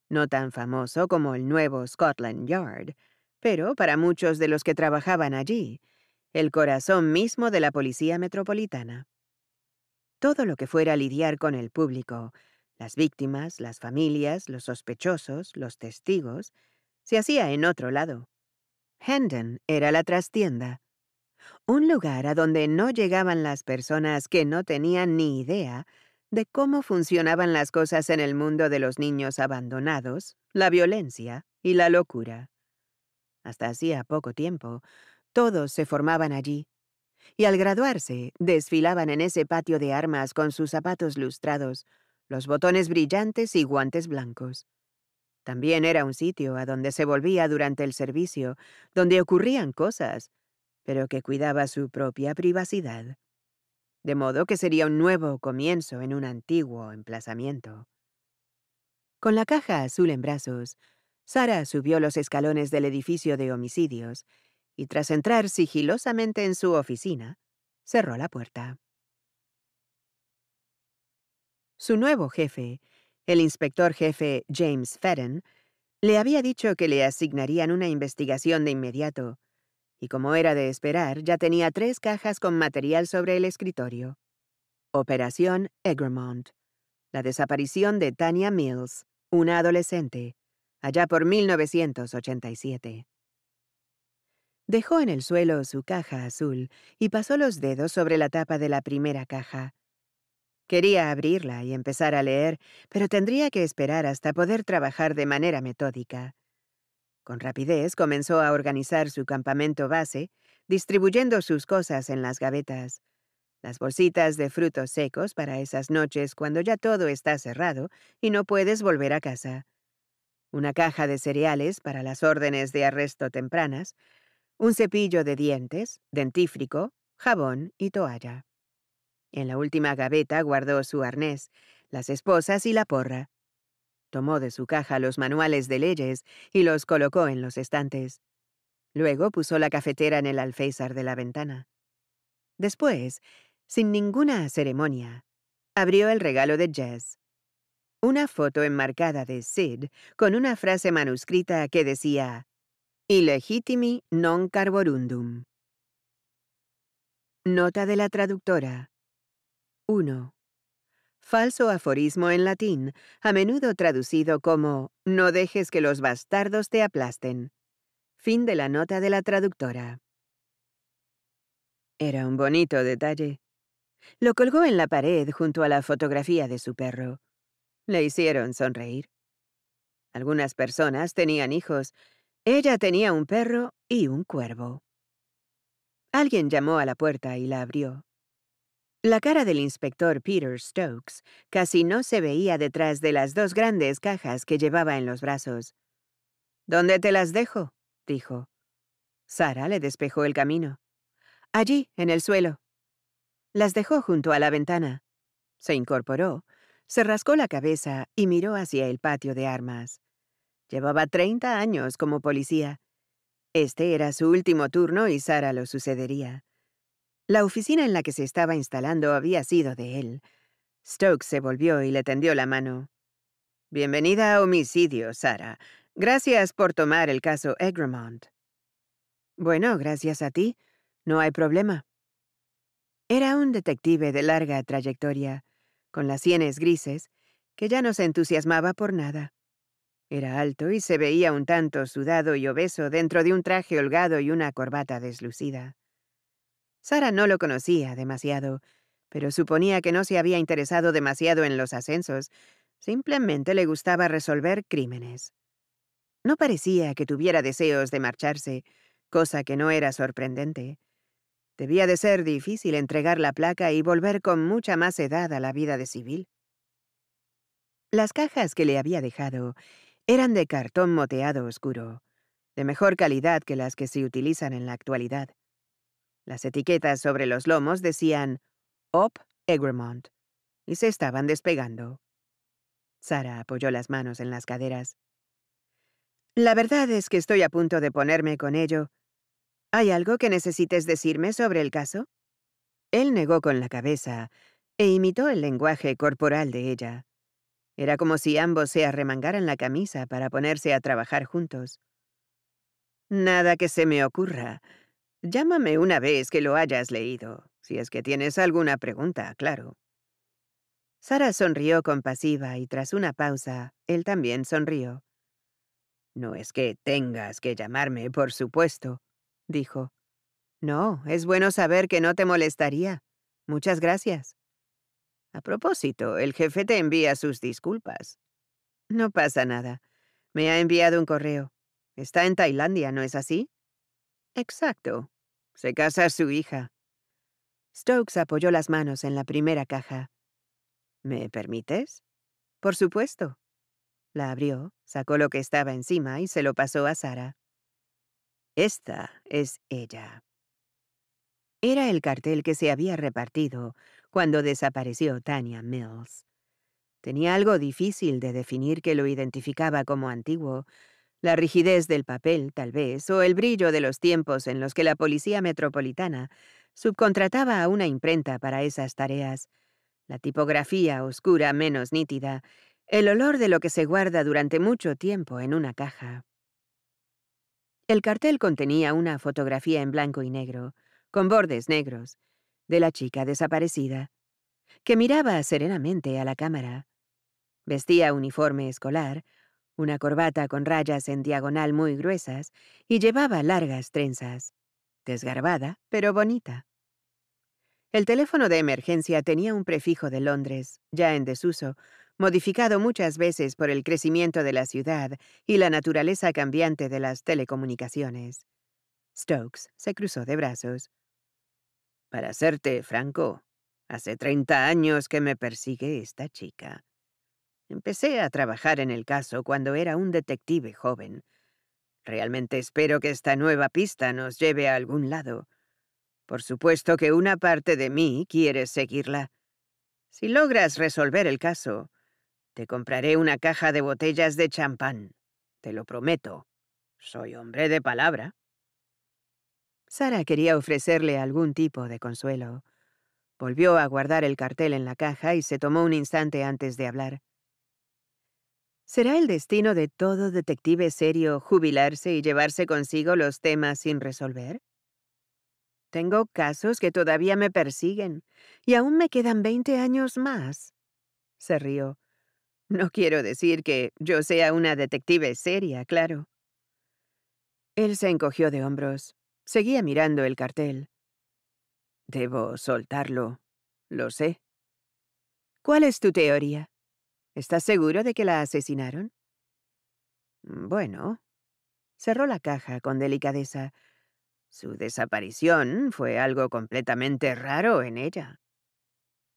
S1: no tan famoso como el nuevo Scotland Yard, pero para muchos de los que trabajaban allí, el corazón mismo de la Policía Metropolitana. Todo lo que fuera lidiar con el público, las víctimas, las familias, los sospechosos, los testigos, se hacía en otro lado. Hendon era la trastienda, un lugar a donde no llegaban las personas que no tenían ni idea de cómo funcionaban las cosas en el mundo de los niños abandonados, la violencia y la locura. Hasta hacía poco tiempo, todos se formaban allí. Y al graduarse, desfilaban en ese patio de armas con sus zapatos lustrados, los botones brillantes y guantes blancos. También era un sitio a donde se volvía durante el servicio, donde ocurrían cosas, pero que cuidaba su propia privacidad. De modo que sería un nuevo comienzo en un antiguo emplazamiento. Con la caja azul en brazos, Sara subió los escalones del edificio de homicidios y tras entrar sigilosamente en su oficina, cerró la puerta. Su nuevo jefe, el inspector jefe James Fadden, le había dicho que le asignarían una investigación de inmediato, y como era de esperar, ya tenía tres cajas con material sobre el escritorio. Operación Egremont. La desaparición de Tania Mills, una adolescente, allá por 1987. Dejó en el suelo su caja azul y pasó los dedos sobre la tapa de la primera caja. Quería abrirla y empezar a leer, pero tendría que esperar hasta poder trabajar de manera metódica. Con rapidez comenzó a organizar su campamento base, distribuyendo sus cosas en las gavetas. Las bolsitas de frutos secos para esas noches cuando ya todo está cerrado y no puedes volver a casa. Una caja de cereales para las órdenes de arresto tempranas, un cepillo de dientes, dentífrico, jabón y toalla. En la última gaveta guardó su arnés, las esposas y la porra. Tomó de su caja los manuales de leyes y los colocó en los estantes. Luego puso la cafetera en el alféizar de la ventana. Después, sin ninguna ceremonia, abrió el regalo de Jess. Una foto enmarcada de Sid con una frase manuscrita que decía Illegitimi non carborundum. Nota de la traductora. 1. Falso aforismo en latín, a menudo traducido como No dejes que los bastardos te aplasten. Fin de la nota de la traductora. Era un bonito detalle. Lo colgó en la pared junto a la fotografía de su perro. Le hicieron sonreír. Algunas personas tenían hijos ella tenía un perro y un cuervo. Alguien llamó a la puerta y la abrió. La cara del inspector Peter Stokes casi no se veía detrás de las dos grandes cajas que llevaba en los brazos. ¿Dónde te las dejo? dijo. Sara le despejó el camino. Allí, en el suelo. Las dejó junto a la ventana. Se incorporó, se rascó la cabeza y miró hacia el patio de armas. Llevaba 30 años como policía. Este era su último turno y Sara lo sucedería. La oficina en la que se estaba instalando había sido de él. Stokes se volvió y le tendió la mano. Bienvenida a homicidio, Sara. Gracias por tomar el caso Egremont. Bueno, gracias a ti. No hay problema. Era un detective de larga trayectoria, con las sienes grises, que ya no se entusiasmaba por nada. Era alto y se veía un tanto sudado y obeso dentro de un traje holgado y una corbata deslucida. Sara no lo conocía demasiado, pero suponía que no se había interesado demasiado en los ascensos, simplemente le gustaba resolver crímenes. No parecía que tuviera deseos de marcharse, cosa que no era sorprendente. Debía de ser difícil entregar la placa y volver con mucha más edad a la vida de civil. Las cajas que le había dejado eran de cartón moteado oscuro, de mejor calidad que las que se utilizan en la actualidad. Las etiquetas sobre los lomos decían Op Egremont y se estaban despegando. Sara apoyó las manos en las caderas. La verdad es que estoy a punto de ponerme con ello. ¿Hay algo que necesites decirme sobre el caso? Él negó con la cabeza e imitó el lenguaje corporal de ella. Era como si ambos se arremangaran la camisa para ponerse a trabajar juntos. Nada que se me ocurra. Llámame una vez que lo hayas leído, si es que tienes alguna pregunta, claro. Sara sonrió compasiva y tras una pausa, él también sonrió. No es que tengas que llamarme, por supuesto, dijo. No, es bueno saber que no te molestaría. Muchas gracias. A propósito, el jefe te envía sus disculpas. No pasa nada. Me ha enviado un correo. Está en Tailandia, ¿no es así? Exacto. Se casa su hija. Stokes apoyó las manos en la primera caja. ¿Me permites? Por supuesto. La abrió, sacó lo que estaba encima y se lo pasó a Sara. Esta es ella. Era el cartel que se había repartido cuando desapareció Tania Mills. Tenía algo difícil de definir que lo identificaba como antiguo, la rigidez del papel, tal vez, o el brillo de los tiempos en los que la Policía Metropolitana subcontrataba a una imprenta para esas tareas, la tipografía oscura menos nítida, el olor de lo que se guarda durante mucho tiempo en una caja. El cartel contenía una fotografía en blanco y negro, con bordes negros, de la chica desaparecida, que miraba serenamente a la cámara. Vestía uniforme escolar, una corbata con rayas en diagonal muy gruesas y llevaba largas trenzas, desgarbada pero bonita. El teléfono de emergencia tenía un prefijo de Londres, ya en desuso, modificado muchas veces por el crecimiento de la ciudad y la naturaleza cambiante de las telecomunicaciones. Stokes se cruzó de brazos. Para serte franco, hace 30 años que me persigue esta chica. Empecé a trabajar en el caso cuando era un detective joven. Realmente espero que esta nueva pista nos lleve a algún lado. Por supuesto que una parte de mí quiere seguirla. Si logras resolver el caso, te compraré una caja de botellas de champán. Te lo prometo. Soy hombre de palabra. Sara quería ofrecerle algún tipo de consuelo. Volvió a guardar el cartel en la caja y se tomó un instante antes de hablar. ¿Será el destino de todo detective serio jubilarse y llevarse consigo los temas sin resolver? Tengo casos que todavía me persiguen y aún me quedan 20 años más. Se rió. No quiero decir que yo sea una detective seria, claro. Él se encogió de hombros. Seguía mirando el cartel. Debo soltarlo, lo sé. ¿Cuál es tu teoría? ¿Estás seguro de que la asesinaron? Mm, bueno, cerró la caja con delicadeza. Su desaparición fue algo completamente raro en ella.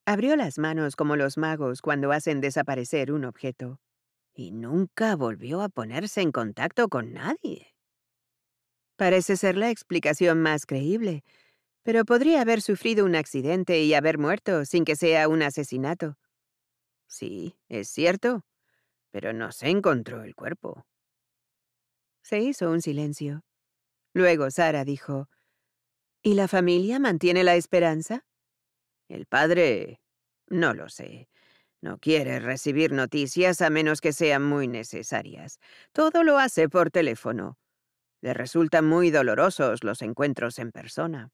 S1: Abrió las manos como los magos cuando hacen desaparecer un objeto, y nunca volvió a ponerse en contacto con nadie. Parece ser la explicación más creíble, pero podría haber sufrido un accidente y haber muerto sin que sea un asesinato. Sí, es cierto, pero no se encontró el cuerpo. Se hizo un silencio. Luego Sara dijo, ¿Y la familia mantiene la esperanza? El padre... no lo sé. No quiere recibir noticias a menos que sean muy necesarias. Todo lo hace por teléfono. Le resultan muy dolorosos los encuentros en persona.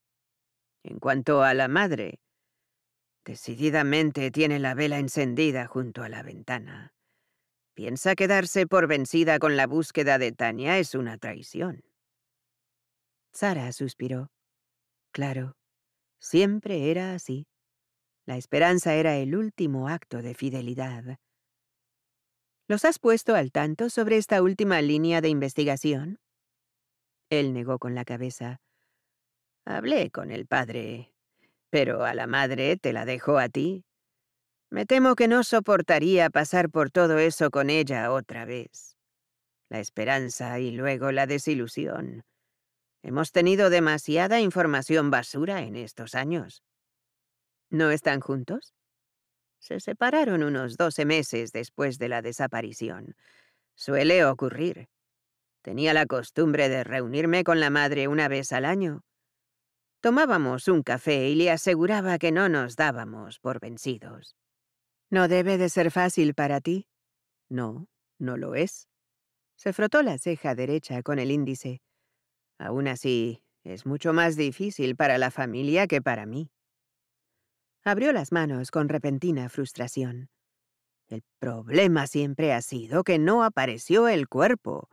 S1: En cuanto a la madre, decididamente tiene la vela encendida junto a la ventana. Piensa quedarse por vencida con la búsqueda de Tania es una traición. Sara suspiró. Claro, siempre era así. La esperanza era el último acto de fidelidad. ¿Los has puesto al tanto sobre esta última línea de investigación? Él negó con la cabeza. Hablé con el padre, pero a la madre te la dejó a ti. Me temo que no soportaría pasar por todo eso con ella otra vez. La esperanza y luego la desilusión. Hemos tenido demasiada información basura en estos años. ¿No están juntos? Se separaron unos doce meses después de la desaparición. Suele ocurrir. Tenía la costumbre de reunirme con la madre una vez al año. Tomábamos un café y le aseguraba que no nos dábamos por vencidos. No debe de ser fácil para ti. No, no lo es. Se frotó la ceja derecha con el índice. Aún así, es mucho más difícil para la familia que para mí. Abrió las manos con repentina frustración. El problema siempre ha sido que no apareció el cuerpo,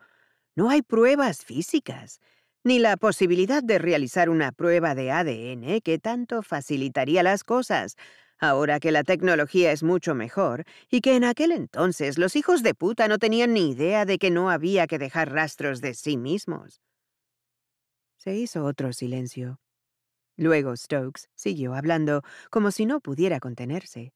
S1: no hay pruebas físicas, ni la posibilidad de realizar una prueba de ADN que tanto facilitaría las cosas, ahora que la tecnología es mucho mejor y que en aquel entonces los hijos de puta no tenían ni idea de que no había que dejar rastros de sí mismos. Se hizo otro silencio. Luego Stokes siguió hablando, como si no pudiera contenerse.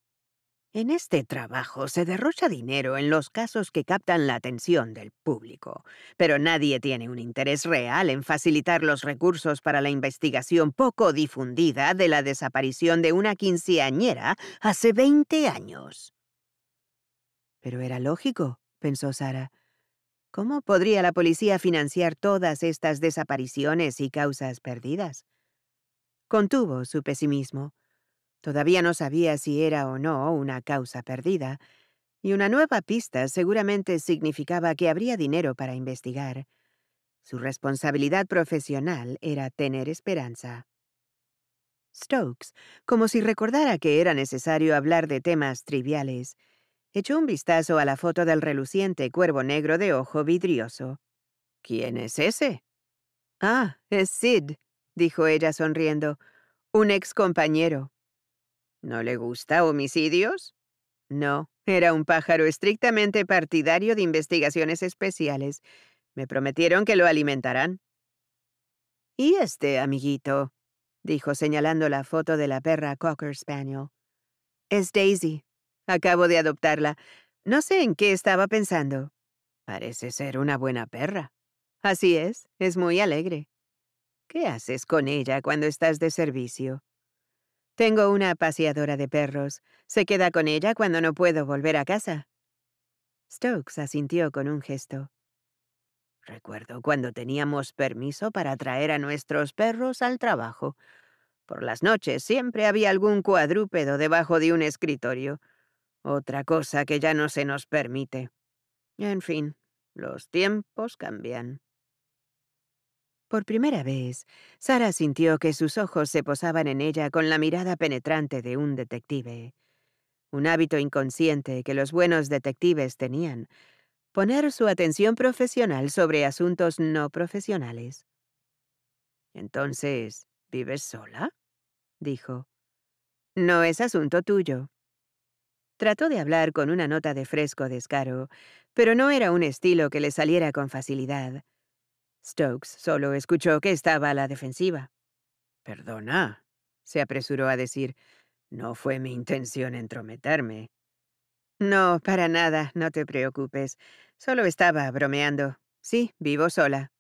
S1: En este trabajo se derrocha dinero en los casos que captan la atención del público, pero nadie tiene un interés real en facilitar los recursos para la investigación poco difundida de la desaparición de una quinceañera hace 20 años. Pero era lógico, pensó Sara. ¿Cómo podría la policía financiar todas estas desapariciones y causas perdidas? Contuvo su pesimismo. Todavía no sabía si era o no una causa perdida, y una nueva pista seguramente significaba que habría dinero para investigar. Su responsabilidad profesional era tener esperanza. Stokes, como si recordara que era necesario hablar de temas triviales, echó un vistazo a la foto del reluciente cuervo negro de ojo vidrioso. ¿Quién es ese? Ah, es Sid, dijo ella sonriendo, un ex compañero. ¿No le gusta homicidios? No, era un pájaro estrictamente partidario de investigaciones especiales. Me prometieron que lo alimentarán. ¿Y este, amiguito? dijo señalando la foto de la perra Cocker Spaniel. Es Daisy. Acabo de adoptarla. No sé en qué estaba pensando. Parece ser una buena perra. Así es, es muy alegre. ¿Qué haces con ella cuando estás de servicio? Tengo una paseadora de perros. Se queda con ella cuando no puedo volver a casa. Stokes asintió con un gesto. Recuerdo cuando teníamos permiso para traer a nuestros perros al trabajo. Por las noches siempre había algún cuadrúpedo debajo de un escritorio. Otra cosa que ya no se nos permite. En fin, los tiempos cambian. Por primera vez, Sara sintió que sus ojos se posaban en ella con la mirada penetrante de un detective. Un hábito inconsciente que los buenos detectives tenían, poner su atención profesional sobre asuntos no profesionales. Entonces, ¿vives sola? dijo. No es asunto tuyo. Trató de hablar con una nota de fresco descaro, pero no era un estilo que le saliera con facilidad. Stokes solo escuchó que estaba a la defensiva. Perdona, se apresuró a decir. No fue mi intención entrometerme. No, para nada, no te preocupes. Solo estaba bromeando. Sí, vivo sola.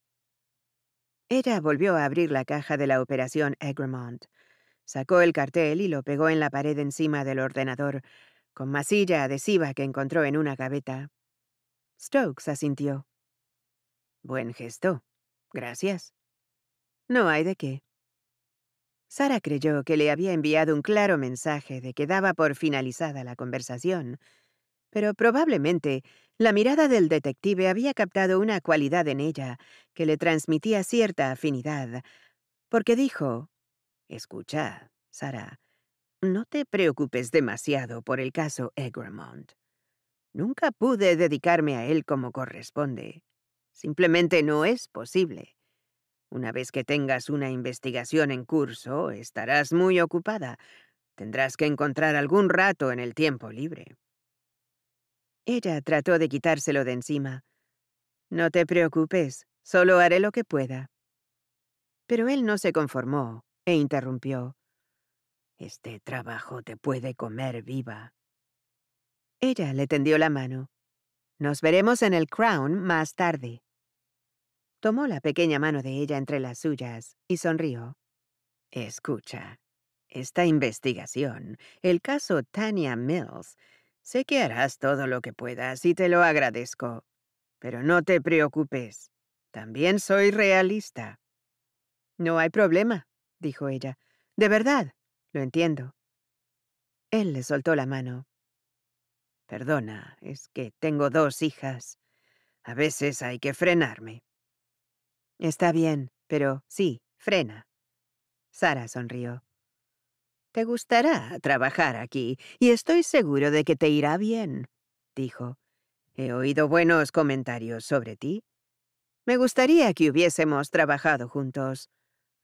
S1: Ella volvió a abrir la caja de la operación Egremont. Sacó el cartel y lo pegó en la pared encima del ordenador, con masilla adhesiva que encontró en una gaveta. Stokes asintió. Buen gesto, Gracias. No hay de qué. Sara creyó que le había enviado un claro mensaje de que daba por finalizada la conversación, pero probablemente la mirada del detective había captado una cualidad en ella que le transmitía cierta afinidad, porque dijo, Escucha, Sara, no te preocupes demasiado por el caso Egremont. Nunca pude dedicarme a él como corresponde. Simplemente no es posible. Una vez que tengas una investigación en curso, estarás muy ocupada. Tendrás que encontrar algún rato en el tiempo libre. Ella trató de quitárselo de encima. No te preocupes, solo haré lo que pueda. Pero él no se conformó e interrumpió. Este trabajo te puede comer viva. Ella le tendió la mano. Nos veremos en el Crown más tarde. Tomó la pequeña mano de ella entre las suyas y sonrió. Escucha, esta investigación, el caso Tania Mills, sé que harás todo lo que puedas y te lo agradezco, pero no te preocupes, también soy realista. No hay problema, dijo ella. De verdad, lo entiendo. Él le soltó la mano. Perdona, es que tengo dos hijas. A veces hay que frenarme. Está bien, pero sí, frena. Sara sonrió. Te gustará trabajar aquí y estoy seguro de que te irá bien, dijo. He oído buenos comentarios sobre ti. Me gustaría que hubiésemos trabajado juntos.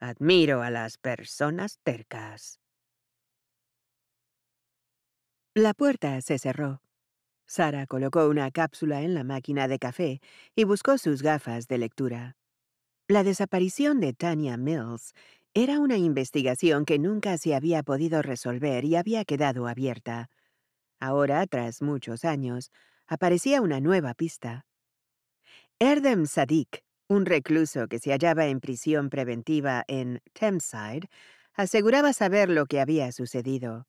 S1: Admiro a las personas tercas. La puerta se cerró. Sara colocó una cápsula en la máquina de café y buscó sus gafas de lectura. La desaparición de Tania Mills era una investigación que nunca se había podido resolver y había quedado abierta. Ahora, tras muchos años, aparecía una nueva pista. Erdem Sadik, un recluso que se hallaba en prisión preventiva en Thameside, aseguraba saber lo que había sucedido.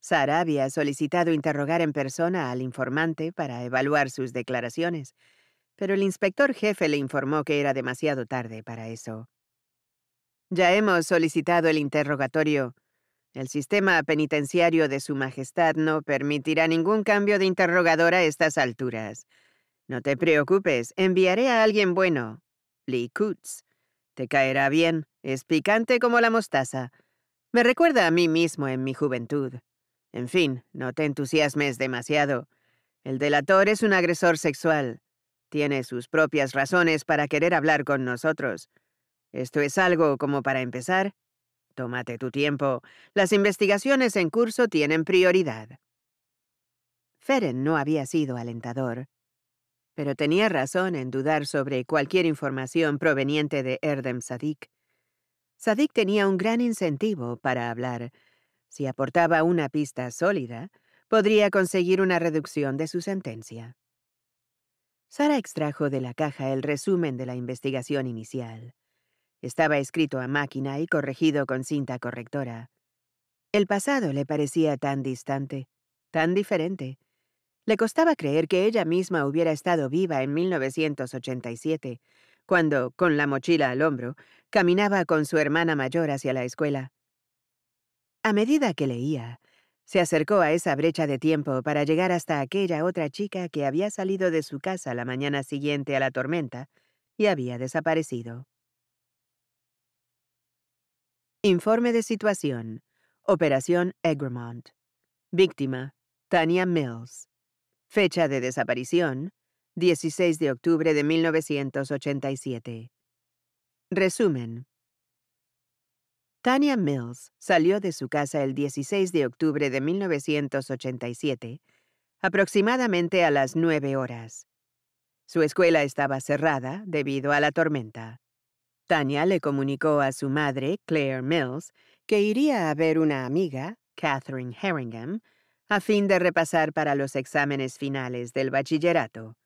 S1: Sara había solicitado interrogar en persona al informante para evaluar sus declaraciones, pero el inspector jefe le informó que era demasiado tarde para eso. Ya hemos solicitado el interrogatorio. El sistema penitenciario de Su Majestad no permitirá ningún cambio de interrogador a estas alturas. No te preocupes, enviaré a alguien bueno. Lee Kutz. Te caerá bien, es picante como la mostaza. Me recuerda a mí mismo en mi juventud. En fin, no te entusiasmes demasiado. El delator es un agresor sexual. Tiene sus propias razones para querer hablar con nosotros. Esto es algo como para empezar. Tómate tu tiempo. Las investigaciones en curso tienen prioridad. Feren no había sido alentador, pero tenía razón en dudar sobre cualquier información proveniente de Erdem Sadik. Sadik tenía un gran incentivo para hablar. Si aportaba una pista sólida, podría conseguir una reducción de su sentencia. Sara extrajo de la caja el resumen de la investigación inicial. Estaba escrito a máquina y corregido con cinta correctora. El pasado le parecía tan distante, tan diferente. Le costaba creer que ella misma hubiera estado viva en 1987, cuando, con la mochila al hombro, caminaba con su hermana mayor hacia la escuela. A medida que leía, se acercó a esa brecha de tiempo para llegar hasta aquella otra chica que había salido de su casa la mañana siguiente a la tormenta y había desaparecido. Informe de situación. Operación Egremont. Víctima, Tania Mills. Fecha de desaparición, 16 de octubre de 1987. Resumen. Tania Mills salió de su casa el 16 de octubre de 1987, aproximadamente a las 9 horas. Su escuela estaba cerrada debido a la tormenta. Tania le comunicó a su madre, Claire Mills, que iría a ver una amiga, Catherine Herringham, a fin de repasar para los exámenes finales del bachillerato.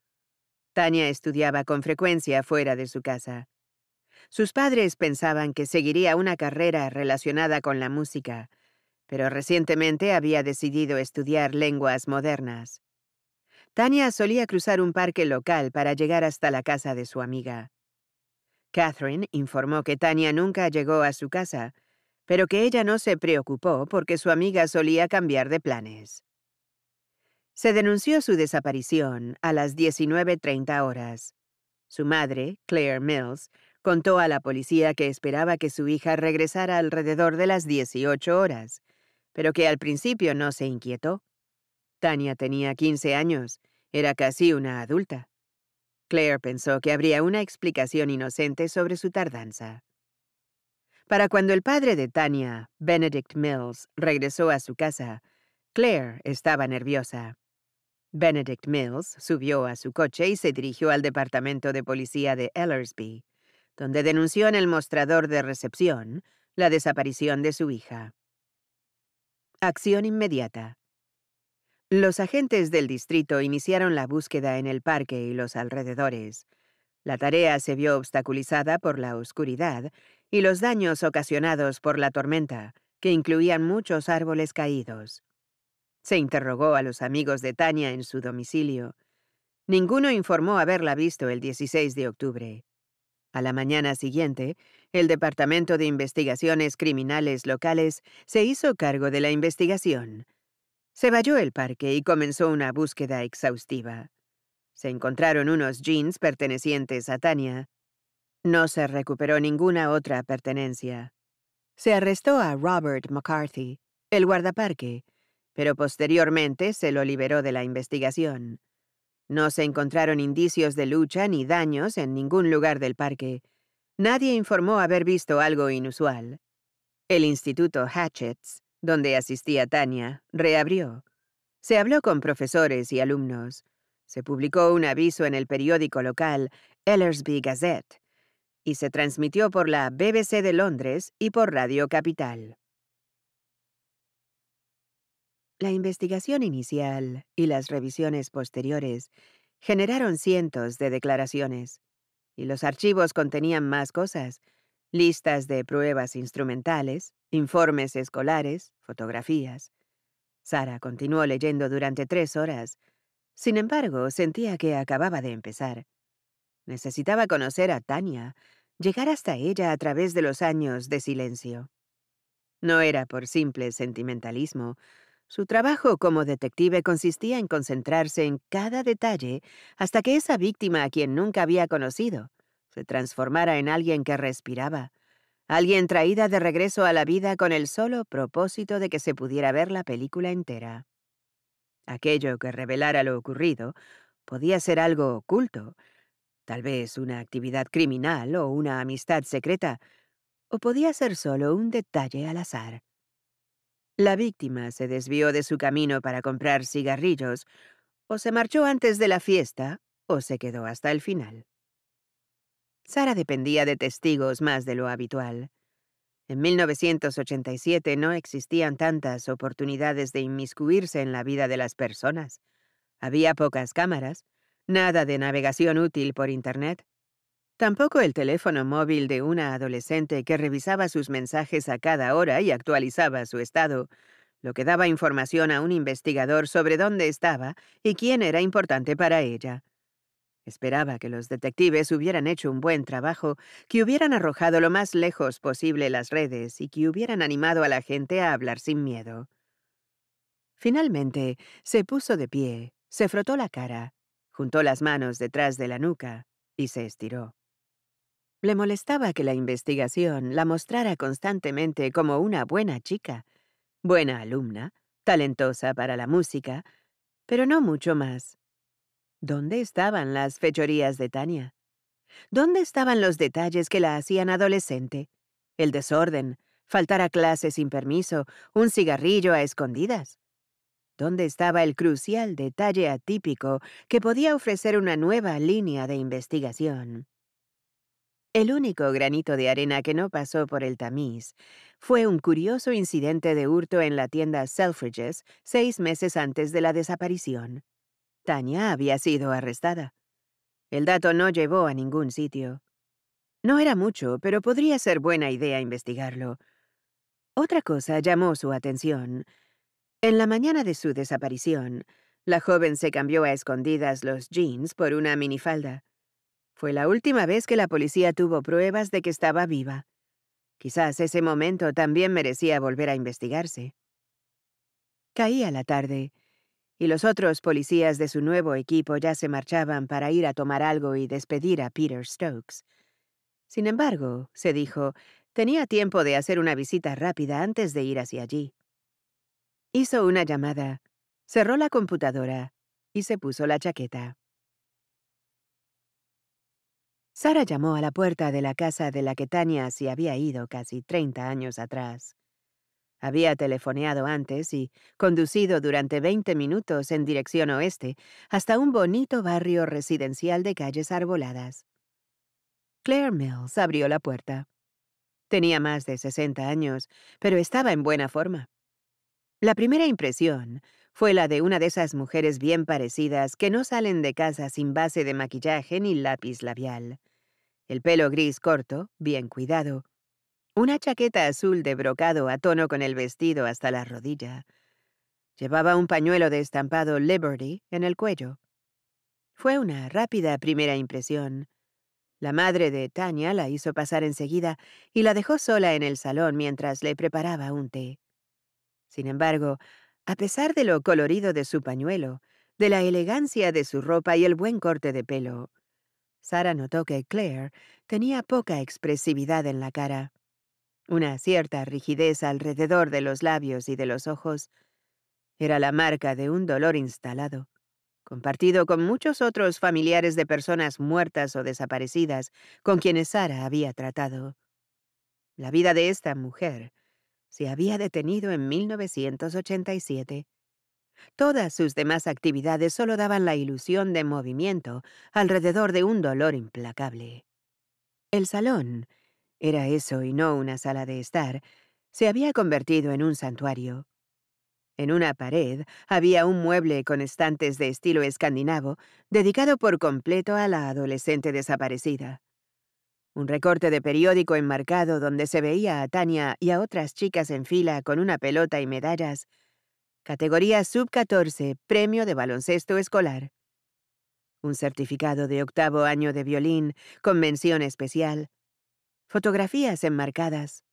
S1: Tania estudiaba con frecuencia fuera de su casa. Sus padres pensaban que seguiría una carrera relacionada con la música, pero recientemente había decidido estudiar lenguas modernas. Tania solía cruzar un parque local para llegar hasta la casa de su amiga. Catherine informó que Tania nunca llegó a su casa, pero que ella no se preocupó porque su amiga solía cambiar de planes. Se denunció su desaparición a las 19.30 horas. Su madre, Claire Mills, Contó a la policía que esperaba que su hija regresara alrededor de las 18 horas, pero que al principio no se inquietó. Tania tenía 15 años, era casi una adulta. Claire pensó que habría una explicación inocente sobre su tardanza. Para cuando el padre de Tania, Benedict Mills, regresó a su casa, Claire estaba nerviosa. Benedict Mills subió a su coche y se dirigió al departamento de policía de Ellersby donde denunció en el mostrador de recepción la desaparición de su hija. Acción inmediata. Los agentes del distrito iniciaron la búsqueda en el parque y los alrededores. La tarea se vio obstaculizada por la oscuridad y los daños ocasionados por la tormenta, que incluían muchos árboles caídos. Se interrogó a los amigos de Tania en su domicilio. Ninguno informó haberla visto el 16 de octubre. A la mañana siguiente, el Departamento de Investigaciones Criminales Locales se hizo cargo de la investigación. Se valló el parque y comenzó una búsqueda exhaustiva. Se encontraron unos jeans pertenecientes a Tania. No se recuperó ninguna otra pertenencia. Se arrestó a Robert McCarthy, el guardaparque, pero posteriormente se lo liberó de la investigación. No se encontraron indicios de lucha ni daños en ningún lugar del parque. Nadie informó haber visto algo inusual. El Instituto Hatchets, donde asistía Tania, reabrió. Se habló con profesores y alumnos. Se publicó un aviso en el periódico local, Ellersby Gazette, y se transmitió por la BBC de Londres y por Radio Capital. La investigación inicial y las revisiones posteriores generaron cientos de declaraciones, y los archivos contenían más cosas, listas de pruebas instrumentales, informes escolares, fotografías. Sara continuó leyendo durante tres horas. Sin embargo, sentía que acababa de empezar. Necesitaba conocer a Tania, llegar hasta ella a través de los años de silencio. No era por simple sentimentalismo, su trabajo como detective consistía en concentrarse en cada detalle hasta que esa víctima a quien nunca había conocido se transformara en alguien que respiraba, alguien traída de regreso a la vida con el solo propósito de que se pudiera ver la película entera. Aquello que revelara lo ocurrido podía ser algo oculto, tal vez una actividad criminal o una amistad secreta, o podía ser solo un detalle al azar. La víctima se desvió de su camino para comprar cigarrillos, o se marchó antes de la fiesta, o se quedó hasta el final. Sara dependía de testigos más de lo habitual. En 1987 no existían tantas oportunidades de inmiscuirse en la vida de las personas. Había pocas cámaras, nada de navegación útil por Internet, Tampoco el teléfono móvil de una adolescente que revisaba sus mensajes a cada hora y actualizaba su estado, lo que daba información a un investigador sobre dónde estaba y quién era importante para ella. Esperaba que los detectives hubieran hecho un buen trabajo, que hubieran arrojado lo más lejos posible las redes y que hubieran animado a la gente a hablar sin miedo. Finalmente, se puso de pie, se frotó la cara, juntó las manos detrás de la nuca y se estiró. Le molestaba que la investigación la mostrara constantemente como una buena chica, buena alumna, talentosa para la música, pero no mucho más. ¿Dónde estaban las fechorías de Tania? ¿Dónde estaban los detalles que la hacían adolescente? El desorden, faltar a clase sin permiso, un cigarrillo a escondidas. ¿Dónde estaba el crucial detalle atípico que podía ofrecer una nueva línea de investigación? El único granito de arena que no pasó por el tamiz fue un curioso incidente de hurto en la tienda Selfridges seis meses antes de la desaparición. Tania había sido arrestada. El dato no llevó a ningún sitio. No era mucho, pero podría ser buena idea investigarlo. Otra cosa llamó su atención. En la mañana de su desaparición, la joven se cambió a escondidas los jeans por una minifalda. Fue la última vez que la policía tuvo pruebas de que estaba viva. Quizás ese momento también merecía volver a investigarse. Caía la tarde, y los otros policías de su nuevo equipo ya se marchaban para ir a tomar algo y despedir a Peter Stokes. Sin embargo, se dijo, tenía tiempo de hacer una visita rápida antes de ir hacia allí. Hizo una llamada, cerró la computadora y se puso la chaqueta. Sara llamó a la puerta de la casa de la que Tania se había ido casi treinta años atrás. Había telefoneado antes y conducido durante veinte minutos en dirección oeste hasta un bonito barrio residencial de calles arboladas. Claire Mills abrió la puerta. Tenía más de sesenta años, pero estaba en buena forma. La primera impresión fue la de una de esas mujeres bien parecidas que no salen de casa sin base de maquillaje ni lápiz labial. El pelo gris corto, bien cuidado. Una chaqueta azul de brocado a tono con el vestido hasta la rodilla. Llevaba un pañuelo de estampado Liberty en el cuello. Fue una rápida primera impresión. La madre de Tania la hizo pasar enseguida y la dejó sola en el salón mientras le preparaba un té. Sin embargo, a pesar de lo colorido de su pañuelo, de la elegancia de su ropa y el buen corte de pelo, Sara notó que Claire tenía poca expresividad en la cara, una cierta rigidez alrededor de los labios y de los ojos. Era la marca de un dolor instalado, compartido con muchos otros familiares de personas muertas o desaparecidas con quienes Sara había tratado. La vida de esta mujer se había detenido en 1987. Todas sus demás actividades solo daban la ilusión de movimiento alrededor de un dolor implacable. El salón, era eso y no una sala de estar, se había convertido en un santuario. En una pared había un mueble con estantes de estilo escandinavo dedicado por completo a la adolescente desaparecida un recorte de periódico enmarcado donde se veía a Tania y a otras chicas en fila con una pelota y medallas. Categoría Sub-14, Premio de Baloncesto Escolar. Un certificado de octavo año de violín con mención especial. Fotografías enmarcadas.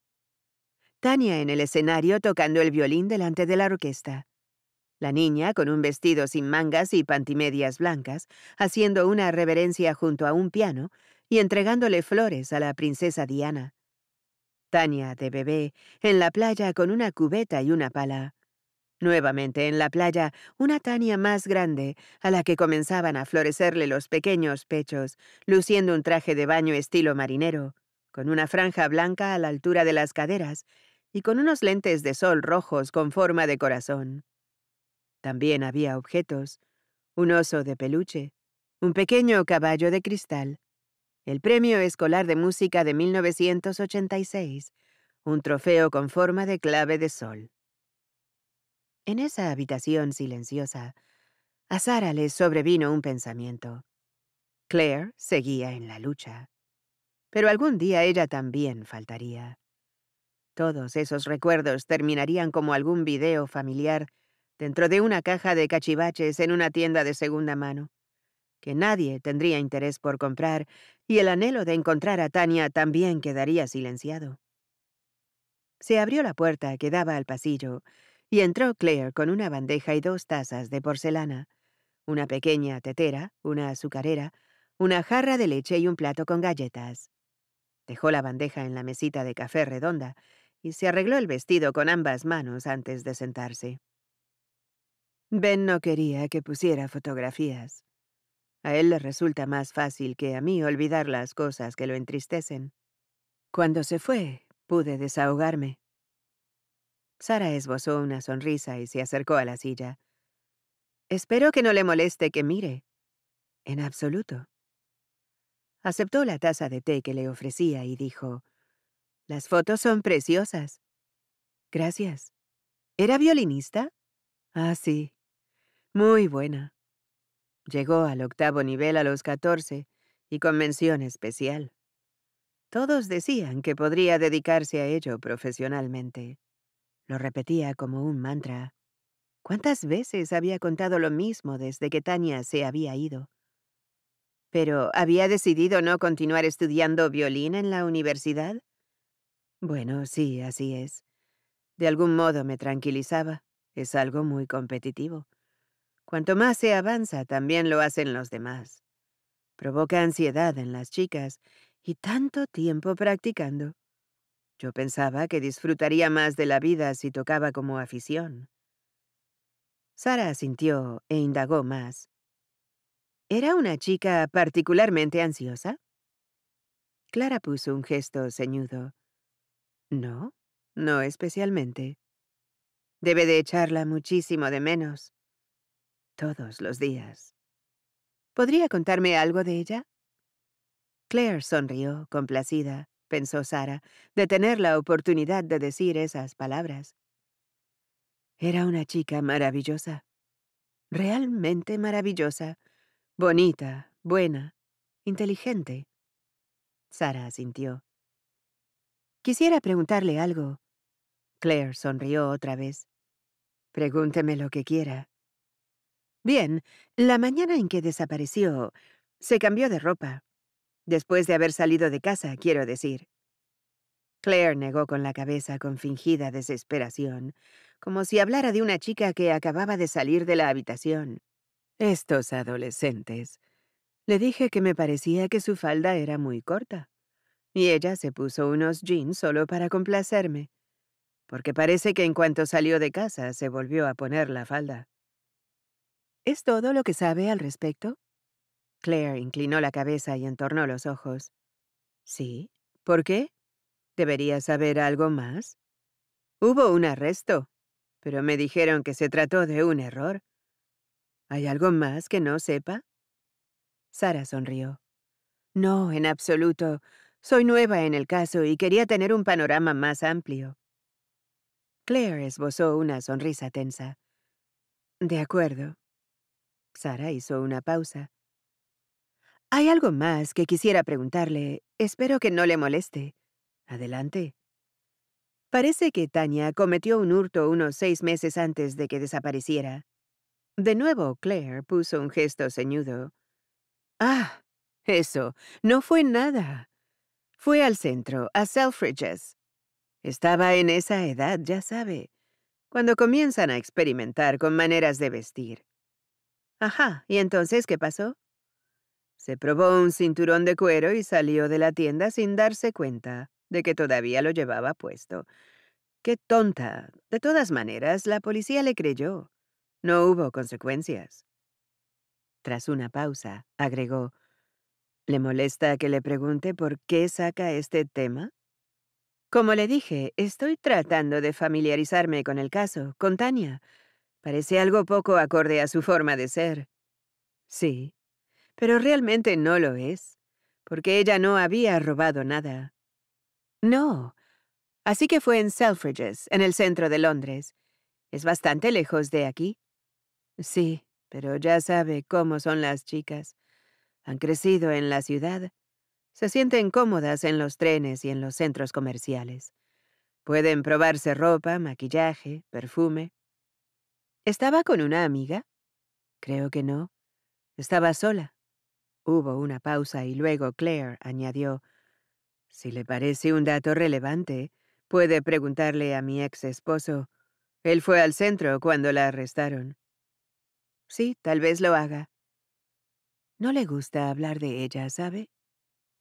S1: Tania en el escenario tocando el violín delante de la orquesta. La niña, con un vestido sin mangas y pantimedias blancas, haciendo una reverencia junto a un piano, y entregándole flores a la princesa Diana. Tania, de bebé, en la playa con una cubeta y una pala. Nuevamente en la playa, una Tania más grande, a la que comenzaban a florecerle los pequeños pechos, luciendo un traje de baño estilo marinero, con una franja blanca a la altura de las caderas y con unos lentes de sol rojos con forma de corazón. También había objetos, un oso de peluche, un pequeño caballo de cristal, el Premio Escolar de Música de 1986, un trofeo con forma de clave de sol. En esa habitación silenciosa, a Sara le sobrevino un pensamiento. Claire seguía en la lucha. Pero algún día ella también faltaría. Todos esos recuerdos terminarían como algún video familiar dentro de una caja de cachivaches en una tienda de segunda mano que nadie tendría interés por comprar, y el anhelo de encontrar a Tania también quedaría silenciado. Se abrió la puerta que daba al pasillo, y entró Claire con una bandeja y dos tazas de porcelana, una pequeña tetera, una azucarera, una jarra de leche y un plato con galletas. Dejó la bandeja en la mesita de café redonda y se arregló el vestido con ambas manos antes de sentarse. Ben no quería que pusiera fotografías. A él le resulta más fácil que a mí olvidar las cosas que lo entristecen. Cuando se fue, pude desahogarme. Sara esbozó una sonrisa y se acercó a la silla. Espero que no le moleste que mire. En absoluto. Aceptó la taza de té que le ofrecía y dijo, Las fotos son preciosas. Gracias. ¿Era violinista? Ah, sí. Muy buena. Llegó al octavo nivel a los catorce y con mención especial. Todos decían que podría dedicarse a ello profesionalmente. Lo repetía como un mantra. ¿Cuántas veces había contado lo mismo desde que Tania se había ido? Pero había decidido no continuar estudiando violín en la universidad. Bueno, sí, así es. De algún modo me tranquilizaba. Es algo muy competitivo. Cuanto más se avanza, también lo hacen los demás. Provoca ansiedad en las chicas y tanto tiempo practicando. Yo pensaba que disfrutaría más de la vida si tocaba como afición. Sara asintió e indagó más. ¿Era una chica particularmente ansiosa? Clara puso un gesto ceñudo. No, no especialmente. Debe de echarla muchísimo de menos todos los días. ¿Podría contarme algo de ella? Claire sonrió, complacida, pensó Sara, de tener la oportunidad de decir esas palabras. Era una chica maravillosa. Realmente maravillosa. Bonita, buena, inteligente. Sara asintió. Quisiera preguntarle algo. Claire sonrió otra vez. Pregúnteme lo que quiera. Bien, la mañana en que desapareció, se cambió de ropa. Después de haber salido de casa, quiero decir. Claire negó con la cabeza con fingida desesperación, como si hablara de una chica que acababa de salir de la habitación. Estos adolescentes. Le dije que me parecía que su falda era muy corta. Y ella se puso unos jeans solo para complacerme. Porque parece que en cuanto salió de casa se volvió a poner la falda. ¿Es todo lo que sabe al respecto? Claire inclinó la cabeza y entornó los ojos. Sí. ¿Por qué? ¿Debería saber algo más? Hubo un arresto, pero me dijeron que se trató de un error. ¿Hay algo más que no sepa? Sara sonrió. No, en absoluto. Soy nueva en el caso y quería tener un panorama más amplio. Claire esbozó una sonrisa tensa. De acuerdo. Sara hizo una pausa. Hay algo más que quisiera preguntarle. Espero que no le moleste. Adelante. Parece que Tania cometió un hurto unos seis meses antes de que desapareciera. De nuevo, Claire puso un gesto ceñudo. Ah, eso, no fue nada. Fue al centro, a Selfridges. Estaba en esa edad, ya sabe, cuando comienzan a experimentar con maneras de vestir. Ajá, ¿y entonces qué pasó? Se probó un cinturón de cuero y salió de la tienda sin darse cuenta de que todavía lo llevaba puesto. Qué tonta. De todas maneras, la policía le creyó. No hubo consecuencias. Tras una pausa, agregó, ¿Le molesta que le pregunte por qué saca este tema? Como le dije, estoy tratando de familiarizarme con el caso, con Tania, Parece algo poco acorde a su forma de ser. Sí, pero realmente no lo es, porque ella no había robado nada. No. Así que fue en Selfridges, en el centro de Londres. Es bastante lejos de aquí. Sí, pero ya sabe cómo son las chicas. Han crecido en la ciudad. Se sienten cómodas en los trenes y en los centros comerciales. Pueden probarse ropa, maquillaje, perfume. ¿Estaba con una amiga? Creo que no. Estaba sola. Hubo una pausa y luego Claire añadió, Si le parece un dato relevante, puede preguntarle a mi ex esposo. Él fue al centro cuando la arrestaron. Sí, tal vez lo haga. No le gusta hablar de ella, ¿sabe?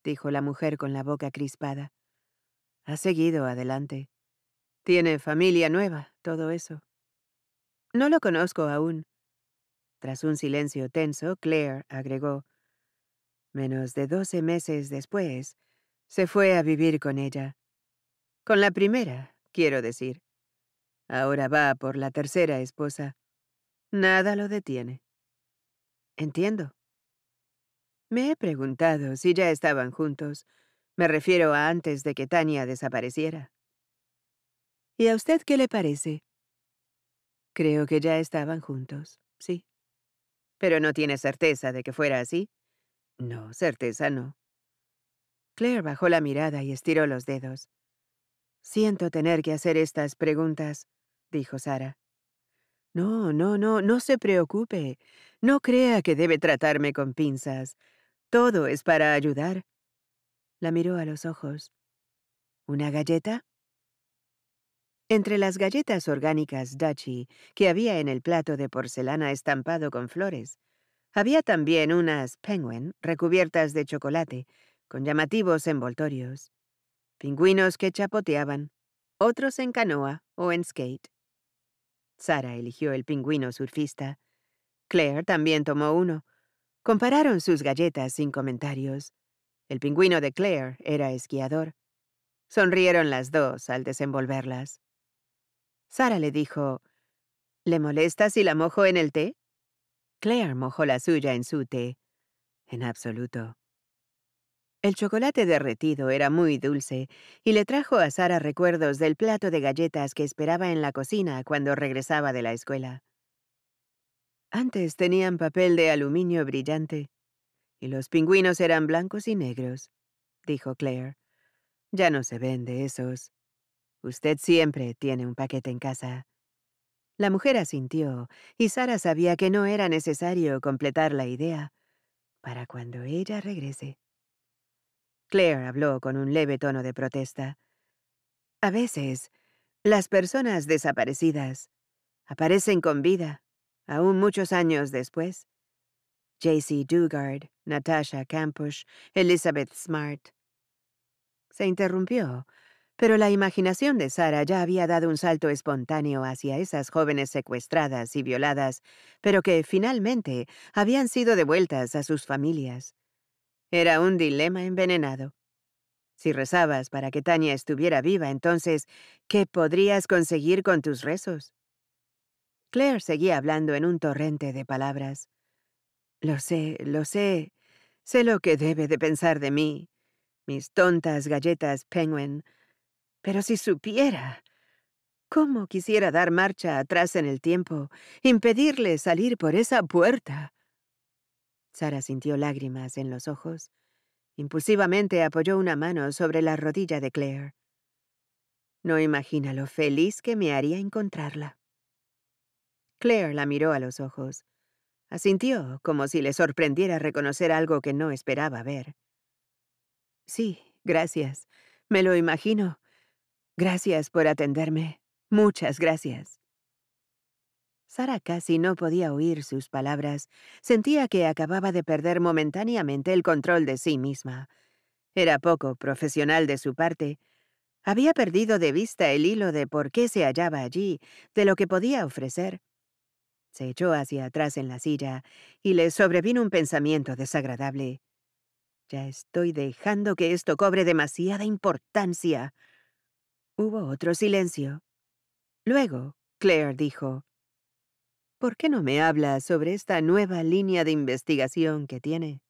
S1: dijo la mujer con la boca crispada. Ha seguido adelante. Tiene familia nueva, todo eso. No lo conozco aún. Tras un silencio tenso, Claire agregó, menos de doce meses después, se fue a vivir con ella. Con la primera, quiero decir. Ahora va por la tercera esposa. Nada lo detiene. Entiendo. Me he preguntado si ya estaban juntos. Me refiero a antes de que Tania desapareciera. ¿Y a usted qué le parece? Creo que ya estaban juntos, sí. Pero no tiene certeza de que fuera así. No, certeza no. Claire bajó la mirada y estiró los dedos. Siento tener que hacer estas preguntas, dijo Sara. No, no, no, no se preocupe. No crea que debe tratarme con pinzas. Todo es para ayudar. La miró a los ojos. ¿Una galleta? Entre las galletas orgánicas Dachi que había en el plato de porcelana estampado con flores, había también unas penguin recubiertas de chocolate, con llamativos envoltorios. Pingüinos que chapoteaban, otros en canoa o en skate. Sara eligió el pingüino surfista. Claire también tomó uno. Compararon sus galletas sin comentarios. El pingüino de Claire era esquiador. Sonrieron las dos al desenvolverlas. Sara le dijo, ¿Le molesta si la mojo en el té? Claire mojó la suya en su té. En absoluto. El chocolate derretido era muy dulce y le trajo a Sara recuerdos del plato de galletas que esperaba en la cocina cuando regresaba de la escuela. Antes tenían papel de aluminio brillante y los pingüinos eran blancos y negros, dijo Claire. Ya no se vende esos. Usted siempre tiene un paquete en casa. La mujer asintió, y Sara sabía que no era necesario completar la idea para cuando ella regrese. Claire habló con un leve tono de protesta. A veces, las personas desaparecidas aparecen con vida, aún muchos años después. J.C. Dugard, Natasha Campush, Elizabeth Smart. Se interrumpió pero la imaginación de Sara ya había dado un salto espontáneo hacia esas jóvenes secuestradas y violadas, pero que finalmente habían sido devueltas a sus familias. Era un dilema envenenado. Si rezabas para que Tania estuviera viva, entonces, ¿qué podrías conseguir con tus rezos? Claire seguía hablando en un torrente de palabras. Lo sé, lo sé. Sé lo que debe de pensar de mí. Mis tontas galletas penguin pero si supiera... ¿Cómo quisiera dar marcha atrás en el tiempo, impedirle salir por esa puerta? Sara sintió lágrimas en los ojos. Impulsivamente apoyó una mano sobre la rodilla de Claire. No imagina lo feliz que me haría encontrarla. Claire la miró a los ojos. Asintió, como si le sorprendiera reconocer algo que no esperaba ver. Sí, gracias. Me lo imagino. Gracias por atenderme. Muchas gracias. Sara casi no podía oír sus palabras. Sentía que acababa de perder momentáneamente el control de sí misma. Era poco profesional de su parte. Había perdido de vista el hilo de por qué se hallaba allí, de lo que podía ofrecer. Se echó hacia atrás en la silla y le sobrevino un pensamiento desagradable. Ya estoy dejando que esto cobre demasiada importancia. Hubo otro silencio. Luego, Claire dijo, ¿Por qué no me habla sobre esta nueva línea de investigación que tiene?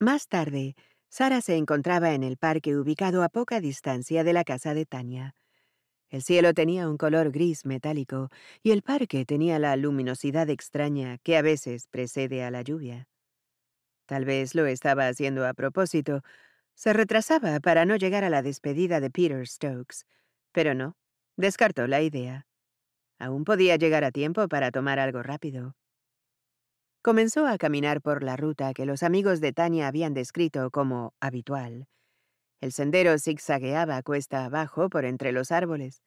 S1: Más tarde, Sara se encontraba en el parque ubicado a poca distancia de la casa de Tania. El cielo tenía un color gris metálico y el parque tenía la luminosidad extraña que a veces precede a la lluvia. Tal vez lo estaba haciendo a propósito, se retrasaba para no llegar a la despedida de Peter Stokes, pero no, descartó la idea. Aún podía llegar a tiempo para tomar algo rápido. Comenzó a caminar por la ruta que los amigos de Tania habían descrito como habitual. El sendero zigzagueaba cuesta abajo por entre los árboles.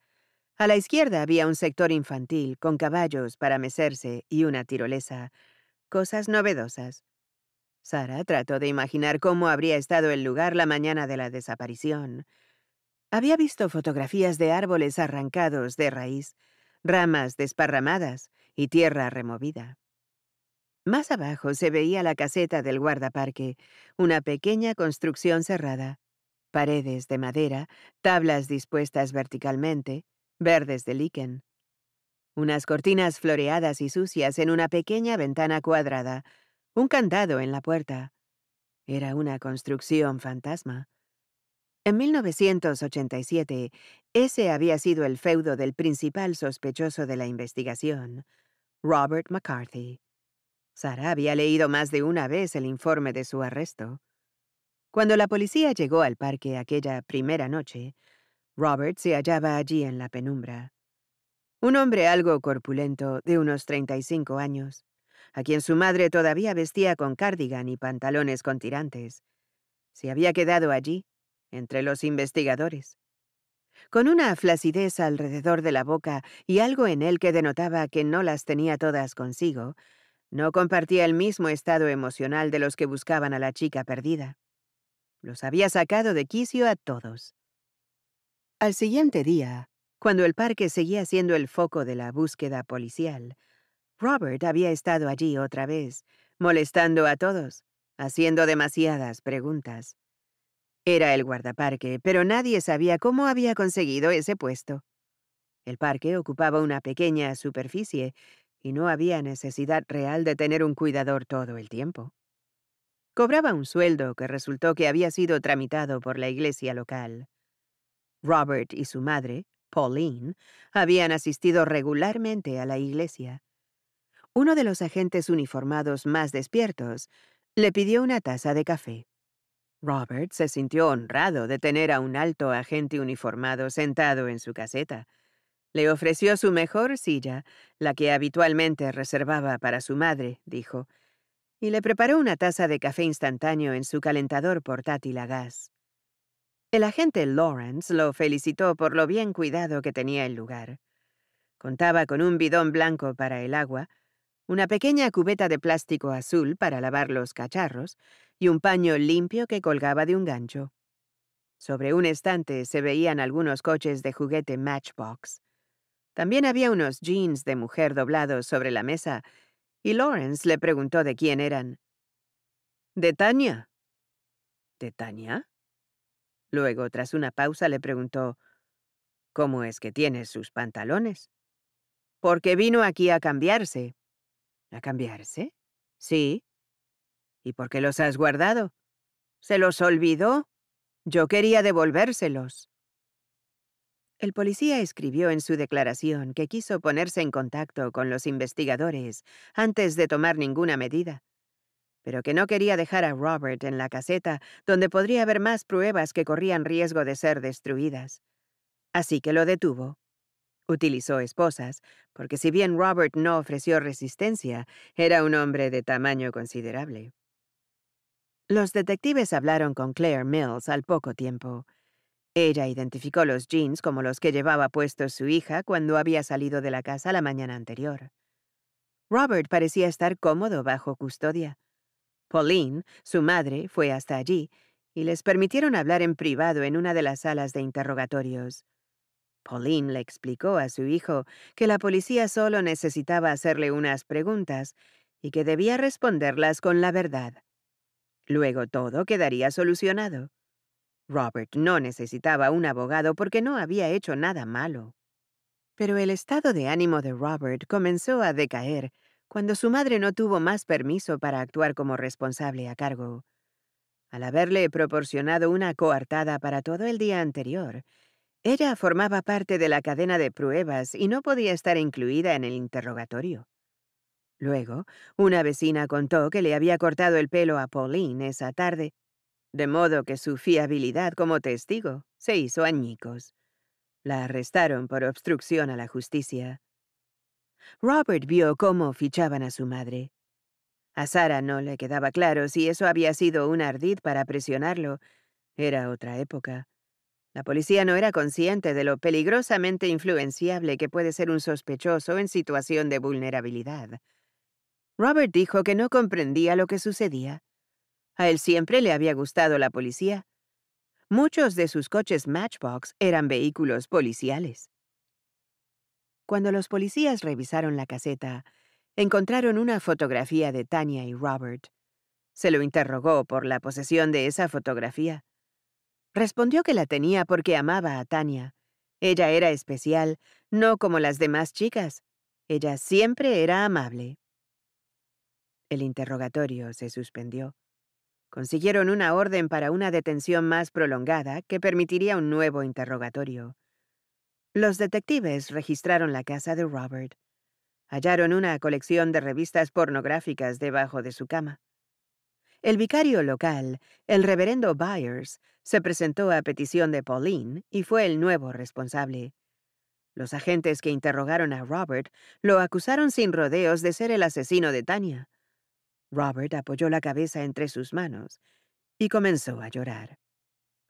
S1: A la izquierda había un sector infantil con caballos para mecerse y una tirolesa, cosas novedosas. Sara trató de imaginar cómo habría estado el lugar la mañana de la desaparición. Había visto fotografías de árboles arrancados de raíz, ramas desparramadas y tierra removida. Más abajo se veía la caseta del guardaparque, una pequeña construcción cerrada, paredes de madera, tablas dispuestas verticalmente, verdes de liquen, unas cortinas floreadas y sucias en una pequeña ventana cuadrada, un candado en la puerta. Era una construcción fantasma. En 1987, ese había sido el feudo del principal sospechoso de la investigación, Robert McCarthy. Sara había leído más de una vez el informe de su arresto. Cuando la policía llegó al parque aquella primera noche, Robert se hallaba allí en la penumbra. Un hombre algo corpulento, de unos 35 años, a quien su madre todavía vestía con cardigan y pantalones con tirantes. Se había quedado allí, entre los investigadores. Con una flacidez alrededor de la boca y algo en él que denotaba que no las tenía todas consigo, no compartía el mismo estado emocional de los que buscaban a la chica perdida. Los había sacado de quicio a todos. Al siguiente día, cuando el parque seguía siendo el foco de la búsqueda policial, Robert había estado allí otra vez, molestando a todos, haciendo demasiadas preguntas. Era el guardaparque, pero nadie sabía cómo había conseguido ese puesto. El parque ocupaba una pequeña superficie y no había necesidad real de tener un cuidador todo el tiempo. Cobraba un sueldo que resultó que había sido tramitado por la iglesia local. Robert y su madre, Pauline, habían asistido regularmente a la iglesia, uno de los agentes uniformados más despiertos, le pidió una taza de café. Robert se sintió honrado de tener a un alto agente uniformado sentado en su caseta. Le ofreció su mejor silla, la que habitualmente reservaba para su madre, dijo, y le preparó una taza de café instantáneo en su calentador portátil a gas. El agente Lawrence lo felicitó por lo bien cuidado que tenía el lugar. Contaba con un bidón blanco para el agua, una pequeña cubeta de plástico azul para lavar los cacharros y un paño limpio que colgaba de un gancho. Sobre un estante se veían algunos coches de juguete Matchbox. También había unos jeans de mujer doblados sobre la mesa, y Lawrence le preguntó de quién eran. De Tania. ¿De Tania? Luego, tras una pausa, le preguntó, ¿Cómo es que tienes sus pantalones? Porque vino aquí a cambiarse, ¿A cambiarse? Sí. ¿Y por qué los has guardado? ¿Se los olvidó? Yo quería devolvérselos. El policía escribió en su declaración que quiso ponerse en contacto con los investigadores antes de tomar ninguna medida, pero que no quería dejar a Robert en la caseta donde podría haber más pruebas que corrían riesgo de ser destruidas. Así que lo detuvo Utilizó esposas, porque si bien Robert no ofreció resistencia, era un hombre de tamaño considerable. Los detectives hablaron con Claire Mills al poco tiempo. Ella identificó los jeans como los que llevaba puestos su hija cuando había salido de la casa la mañana anterior. Robert parecía estar cómodo bajo custodia. Pauline, su madre, fue hasta allí y les permitieron hablar en privado en una de las salas de interrogatorios. Pauline le explicó a su hijo que la policía solo necesitaba hacerle unas preguntas y que debía responderlas con la verdad. Luego todo quedaría solucionado. Robert no necesitaba un abogado porque no había hecho nada malo. Pero el estado de ánimo de Robert comenzó a decaer cuando su madre no tuvo más permiso para actuar como responsable a cargo. Al haberle proporcionado una coartada para todo el día anterior, ella formaba parte de la cadena de pruebas y no podía estar incluida en el interrogatorio. Luego, una vecina contó que le había cortado el pelo a Pauline esa tarde, de modo que su fiabilidad como testigo se hizo añicos. La arrestaron por obstrucción a la justicia. Robert vio cómo fichaban a su madre. A Sara no le quedaba claro si eso había sido un ardid para presionarlo. Era otra época. La policía no era consciente de lo peligrosamente influenciable que puede ser un sospechoso en situación de vulnerabilidad. Robert dijo que no comprendía lo que sucedía. A él siempre le había gustado la policía. Muchos de sus coches Matchbox eran vehículos policiales. Cuando los policías revisaron la caseta, encontraron una fotografía de Tania y Robert. Se lo interrogó por la posesión de esa fotografía. Respondió que la tenía porque amaba a Tania. Ella era especial, no como las demás chicas. Ella siempre era amable. El interrogatorio se suspendió. Consiguieron una orden para una detención más prolongada que permitiría un nuevo interrogatorio. Los detectives registraron la casa de Robert. Hallaron una colección de revistas pornográficas debajo de su cama. El vicario local, el reverendo Byers, se presentó a petición de Pauline y fue el nuevo responsable. Los agentes que interrogaron a Robert lo acusaron sin rodeos de ser el asesino de Tania. Robert apoyó la cabeza entre sus manos y comenzó a llorar.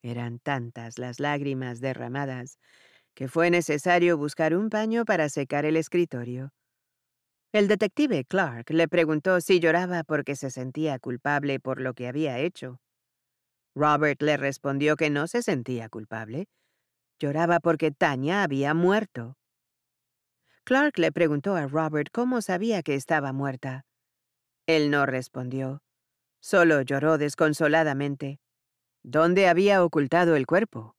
S1: Eran tantas las lágrimas derramadas que fue necesario buscar un paño para secar el escritorio. El detective Clark le preguntó si lloraba porque se sentía culpable por lo que había hecho. Robert le respondió que no se sentía culpable. Lloraba porque Tania había muerto. Clark le preguntó a Robert cómo sabía que estaba muerta. Él no respondió. Solo lloró desconsoladamente. ¿Dónde había ocultado el cuerpo?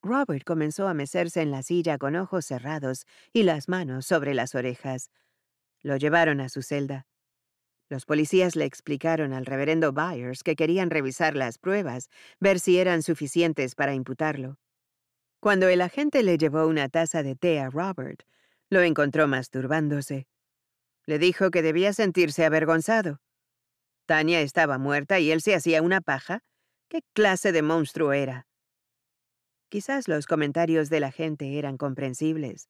S1: Robert comenzó a mecerse en la silla con ojos cerrados y las manos sobre las orejas. Lo llevaron a su celda. Los policías le explicaron al reverendo Byers que querían revisar las pruebas, ver si eran suficientes para imputarlo. Cuando el agente le llevó una taza de té a Robert, lo encontró masturbándose. Le dijo que debía sentirse avergonzado. Tania estaba muerta y él se hacía una paja. ¿Qué clase de monstruo era? Quizás los comentarios de la gente eran comprensibles.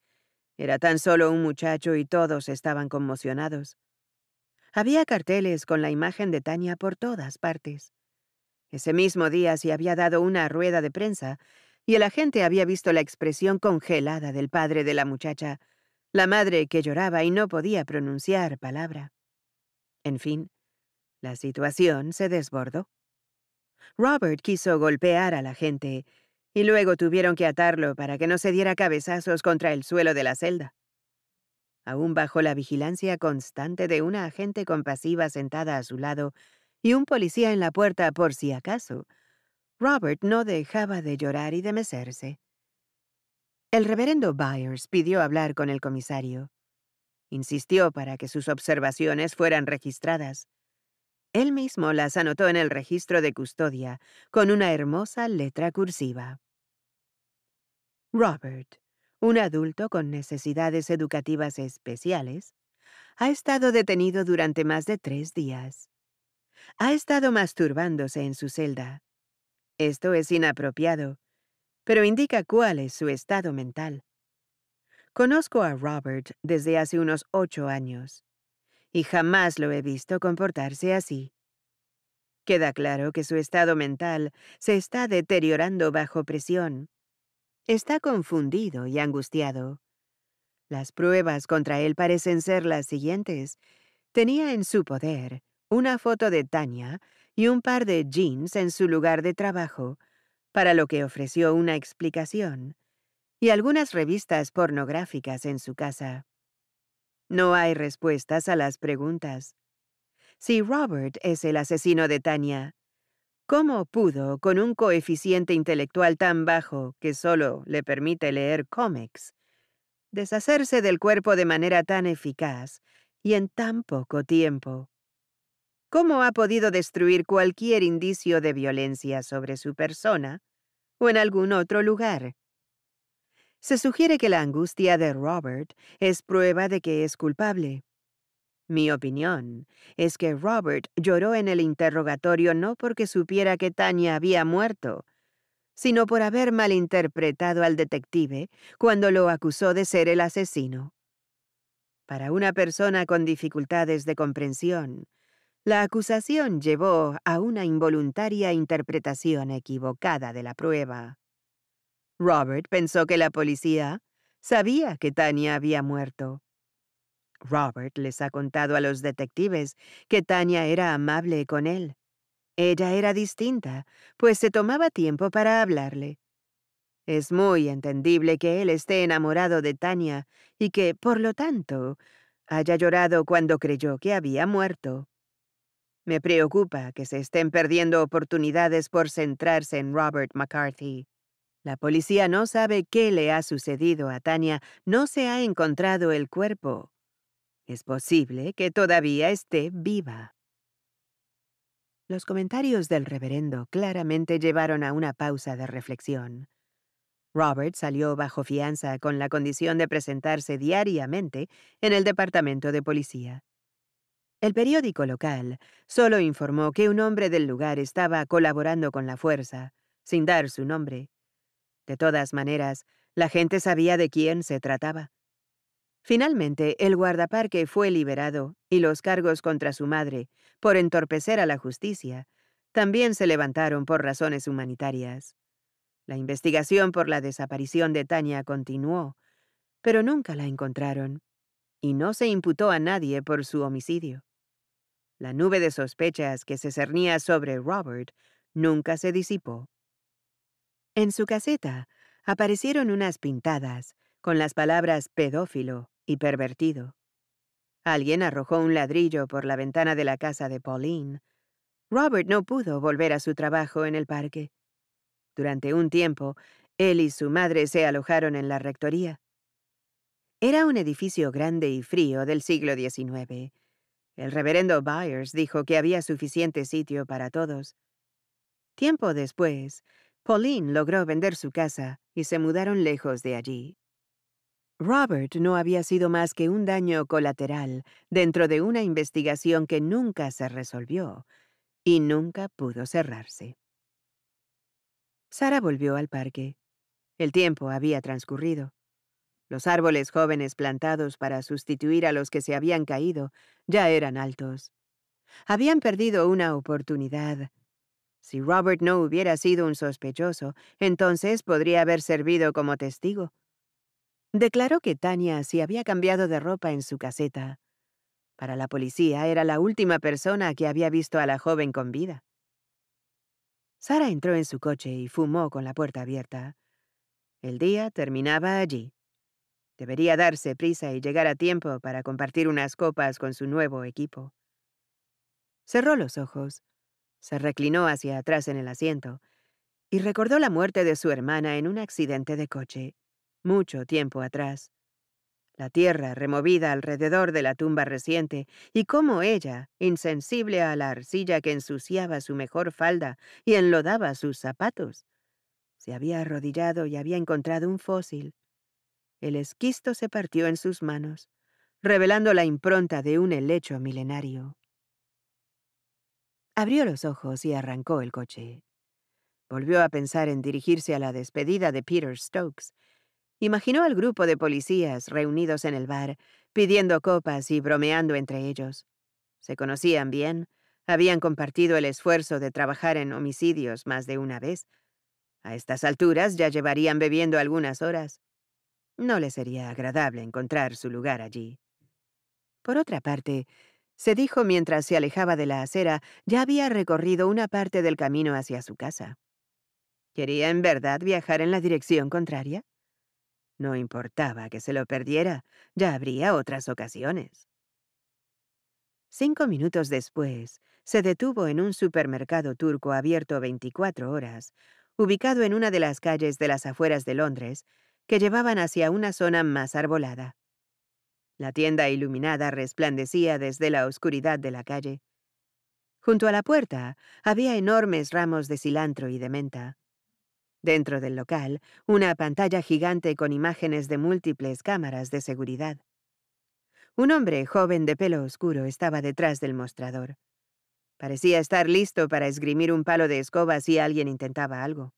S1: Era tan solo un muchacho y todos estaban conmocionados. Había carteles con la imagen de Tania por todas partes. Ese mismo día se había dado una rueda de prensa y el agente había visto la expresión congelada del padre de la muchacha, la madre que lloraba y no podía pronunciar palabra. En fin, la situación se desbordó. Robert quiso golpear a la gente y luego tuvieron que atarlo para que no se diera cabezazos contra el suelo de la celda. Aún bajo la vigilancia constante de una agente compasiva sentada a su lado y un policía en la puerta por si acaso, Robert no dejaba de llorar y de mecerse. El reverendo Byers pidió hablar con el comisario. Insistió para que sus observaciones fueran registradas. Él mismo las anotó en el registro de custodia con una hermosa letra cursiva. Robert, un adulto con necesidades educativas especiales, ha estado detenido durante más de tres días. Ha estado masturbándose en su celda. Esto es inapropiado, pero indica cuál es su estado mental. Conozco a Robert desde hace unos ocho años y jamás lo he visto comportarse así. Queda claro que su estado mental se está deteriorando bajo presión. Está confundido y angustiado. Las pruebas contra él parecen ser las siguientes. Tenía en su poder una foto de Tania y un par de jeans en su lugar de trabajo, para lo que ofreció una explicación, y algunas revistas pornográficas en su casa. No hay respuestas a las preguntas. Si Robert es el asesino de Tania, ¿cómo pudo, con un coeficiente intelectual tan bajo que solo le permite leer cómics, deshacerse del cuerpo de manera tan eficaz y en tan poco tiempo? ¿Cómo ha podido destruir cualquier indicio de violencia sobre su persona o en algún otro lugar? Se sugiere que la angustia de Robert es prueba de que es culpable. Mi opinión es que Robert lloró en el interrogatorio no porque supiera que Tania había muerto, sino por haber malinterpretado al detective cuando lo acusó de ser el asesino. Para una persona con dificultades de comprensión, la acusación llevó a una involuntaria interpretación equivocada de la prueba. Robert pensó que la policía sabía que Tania había muerto. Robert les ha contado a los detectives que Tania era amable con él. Ella era distinta, pues se tomaba tiempo para hablarle. Es muy entendible que él esté enamorado de Tania y que, por lo tanto, haya llorado cuando creyó que había muerto. Me preocupa que se estén perdiendo oportunidades por centrarse en Robert McCarthy. La policía no sabe qué le ha sucedido a Tania, no se ha encontrado el cuerpo. Es posible que todavía esté viva. Los comentarios del reverendo claramente llevaron a una pausa de reflexión. Robert salió bajo fianza con la condición de presentarse diariamente en el departamento de policía. El periódico local solo informó que un hombre del lugar estaba colaborando con la fuerza, sin dar su nombre, de todas maneras, la gente sabía de quién se trataba. Finalmente, el guardaparque fue liberado y los cargos contra su madre, por entorpecer a la justicia, también se levantaron por razones humanitarias. La investigación por la desaparición de Tania continuó, pero nunca la encontraron, y no se imputó a nadie por su homicidio. La nube de sospechas que se cernía sobre Robert nunca se disipó. En su caseta aparecieron unas pintadas con las palabras pedófilo y pervertido. Alguien arrojó un ladrillo por la ventana de la casa de Pauline. Robert no pudo volver a su trabajo en el parque. Durante un tiempo, él y su madre se alojaron en la rectoría. Era un edificio grande y frío del siglo XIX. El reverendo Byers dijo que había suficiente sitio para todos. Tiempo después, Pauline logró vender su casa y se mudaron lejos de allí. Robert no había sido más que un daño colateral dentro de una investigación que nunca se resolvió y nunca pudo cerrarse. Sara volvió al parque. El tiempo había transcurrido. Los árboles jóvenes plantados para sustituir a los que se habían caído ya eran altos. Habían perdido una oportunidad si Robert no hubiera sido un sospechoso, entonces podría haber servido como testigo. Declaró que Tania se había cambiado de ropa en su caseta. Para la policía era la última persona que había visto a la joven con vida. Sara entró en su coche y fumó con la puerta abierta. El día terminaba allí. Debería darse prisa y llegar a tiempo para compartir unas copas con su nuevo equipo. Cerró los ojos se reclinó hacia atrás en el asiento y recordó la muerte de su hermana en un accidente de coche, mucho tiempo atrás. La tierra removida alrededor de la tumba reciente y cómo ella, insensible a la arcilla que ensuciaba su mejor falda y enlodaba sus zapatos, se había arrodillado y había encontrado un fósil. El esquisto se partió en sus manos, revelando la impronta de un helecho milenario. Abrió los ojos y arrancó el coche. Volvió a pensar en dirigirse a la despedida de Peter Stokes. Imaginó al grupo de policías reunidos en el bar, pidiendo copas y bromeando entre ellos. Se conocían bien, habían compartido el esfuerzo de trabajar en homicidios más de una vez. A estas alturas ya llevarían bebiendo algunas horas. No le sería agradable encontrar su lugar allí. Por otra parte, se dijo mientras se alejaba de la acera, ya había recorrido una parte del camino hacia su casa. ¿Quería en verdad viajar en la dirección contraria? No importaba que se lo perdiera, ya habría otras ocasiones. Cinco minutos después, se detuvo en un supermercado turco abierto 24 horas, ubicado en una de las calles de las afueras de Londres, que llevaban hacia una zona más arbolada. La tienda iluminada resplandecía desde la oscuridad de la calle. Junto a la puerta había enormes ramos de cilantro y de menta. Dentro del local, una pantalla gigante con imágenes de múltiples cámaras de seguridad. Un hombre joven de pelo oscuro estaba detrás del mostrador. Parecía estar listo para esgrimir un palo de escoba si alguien intentaba algo.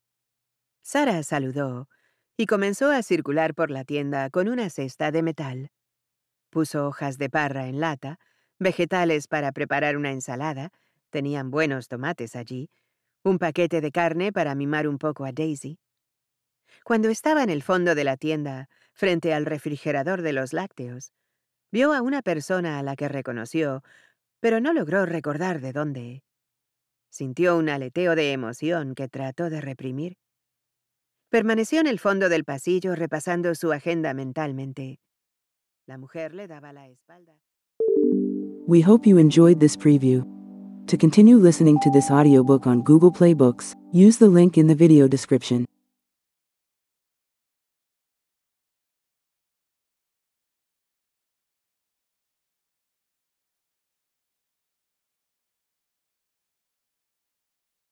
S1: Sara saludó y comenzó a circular por la tienda con una cesta de metal. Puso hojas de parra en lata, vegetales para preparar una ensalada, tenían buenos tomates allí, un paquete de carne para mimar un poco a Daisy. Cuando estaba en el fondo de la tienda, frente al refrigerador de los lácteos, vio a una persona a la que reconoció, pero no logró recordar de dónde. Sintió un aleteo de emoción que trató de reprimir. Permaneció en el fondo del pasillo repasando su agenda mentalmente. La mujer le daba la espalda. We hope you enjoyed this preview. To continue listening to this audiobook on Google Play Books, use the link in the video description.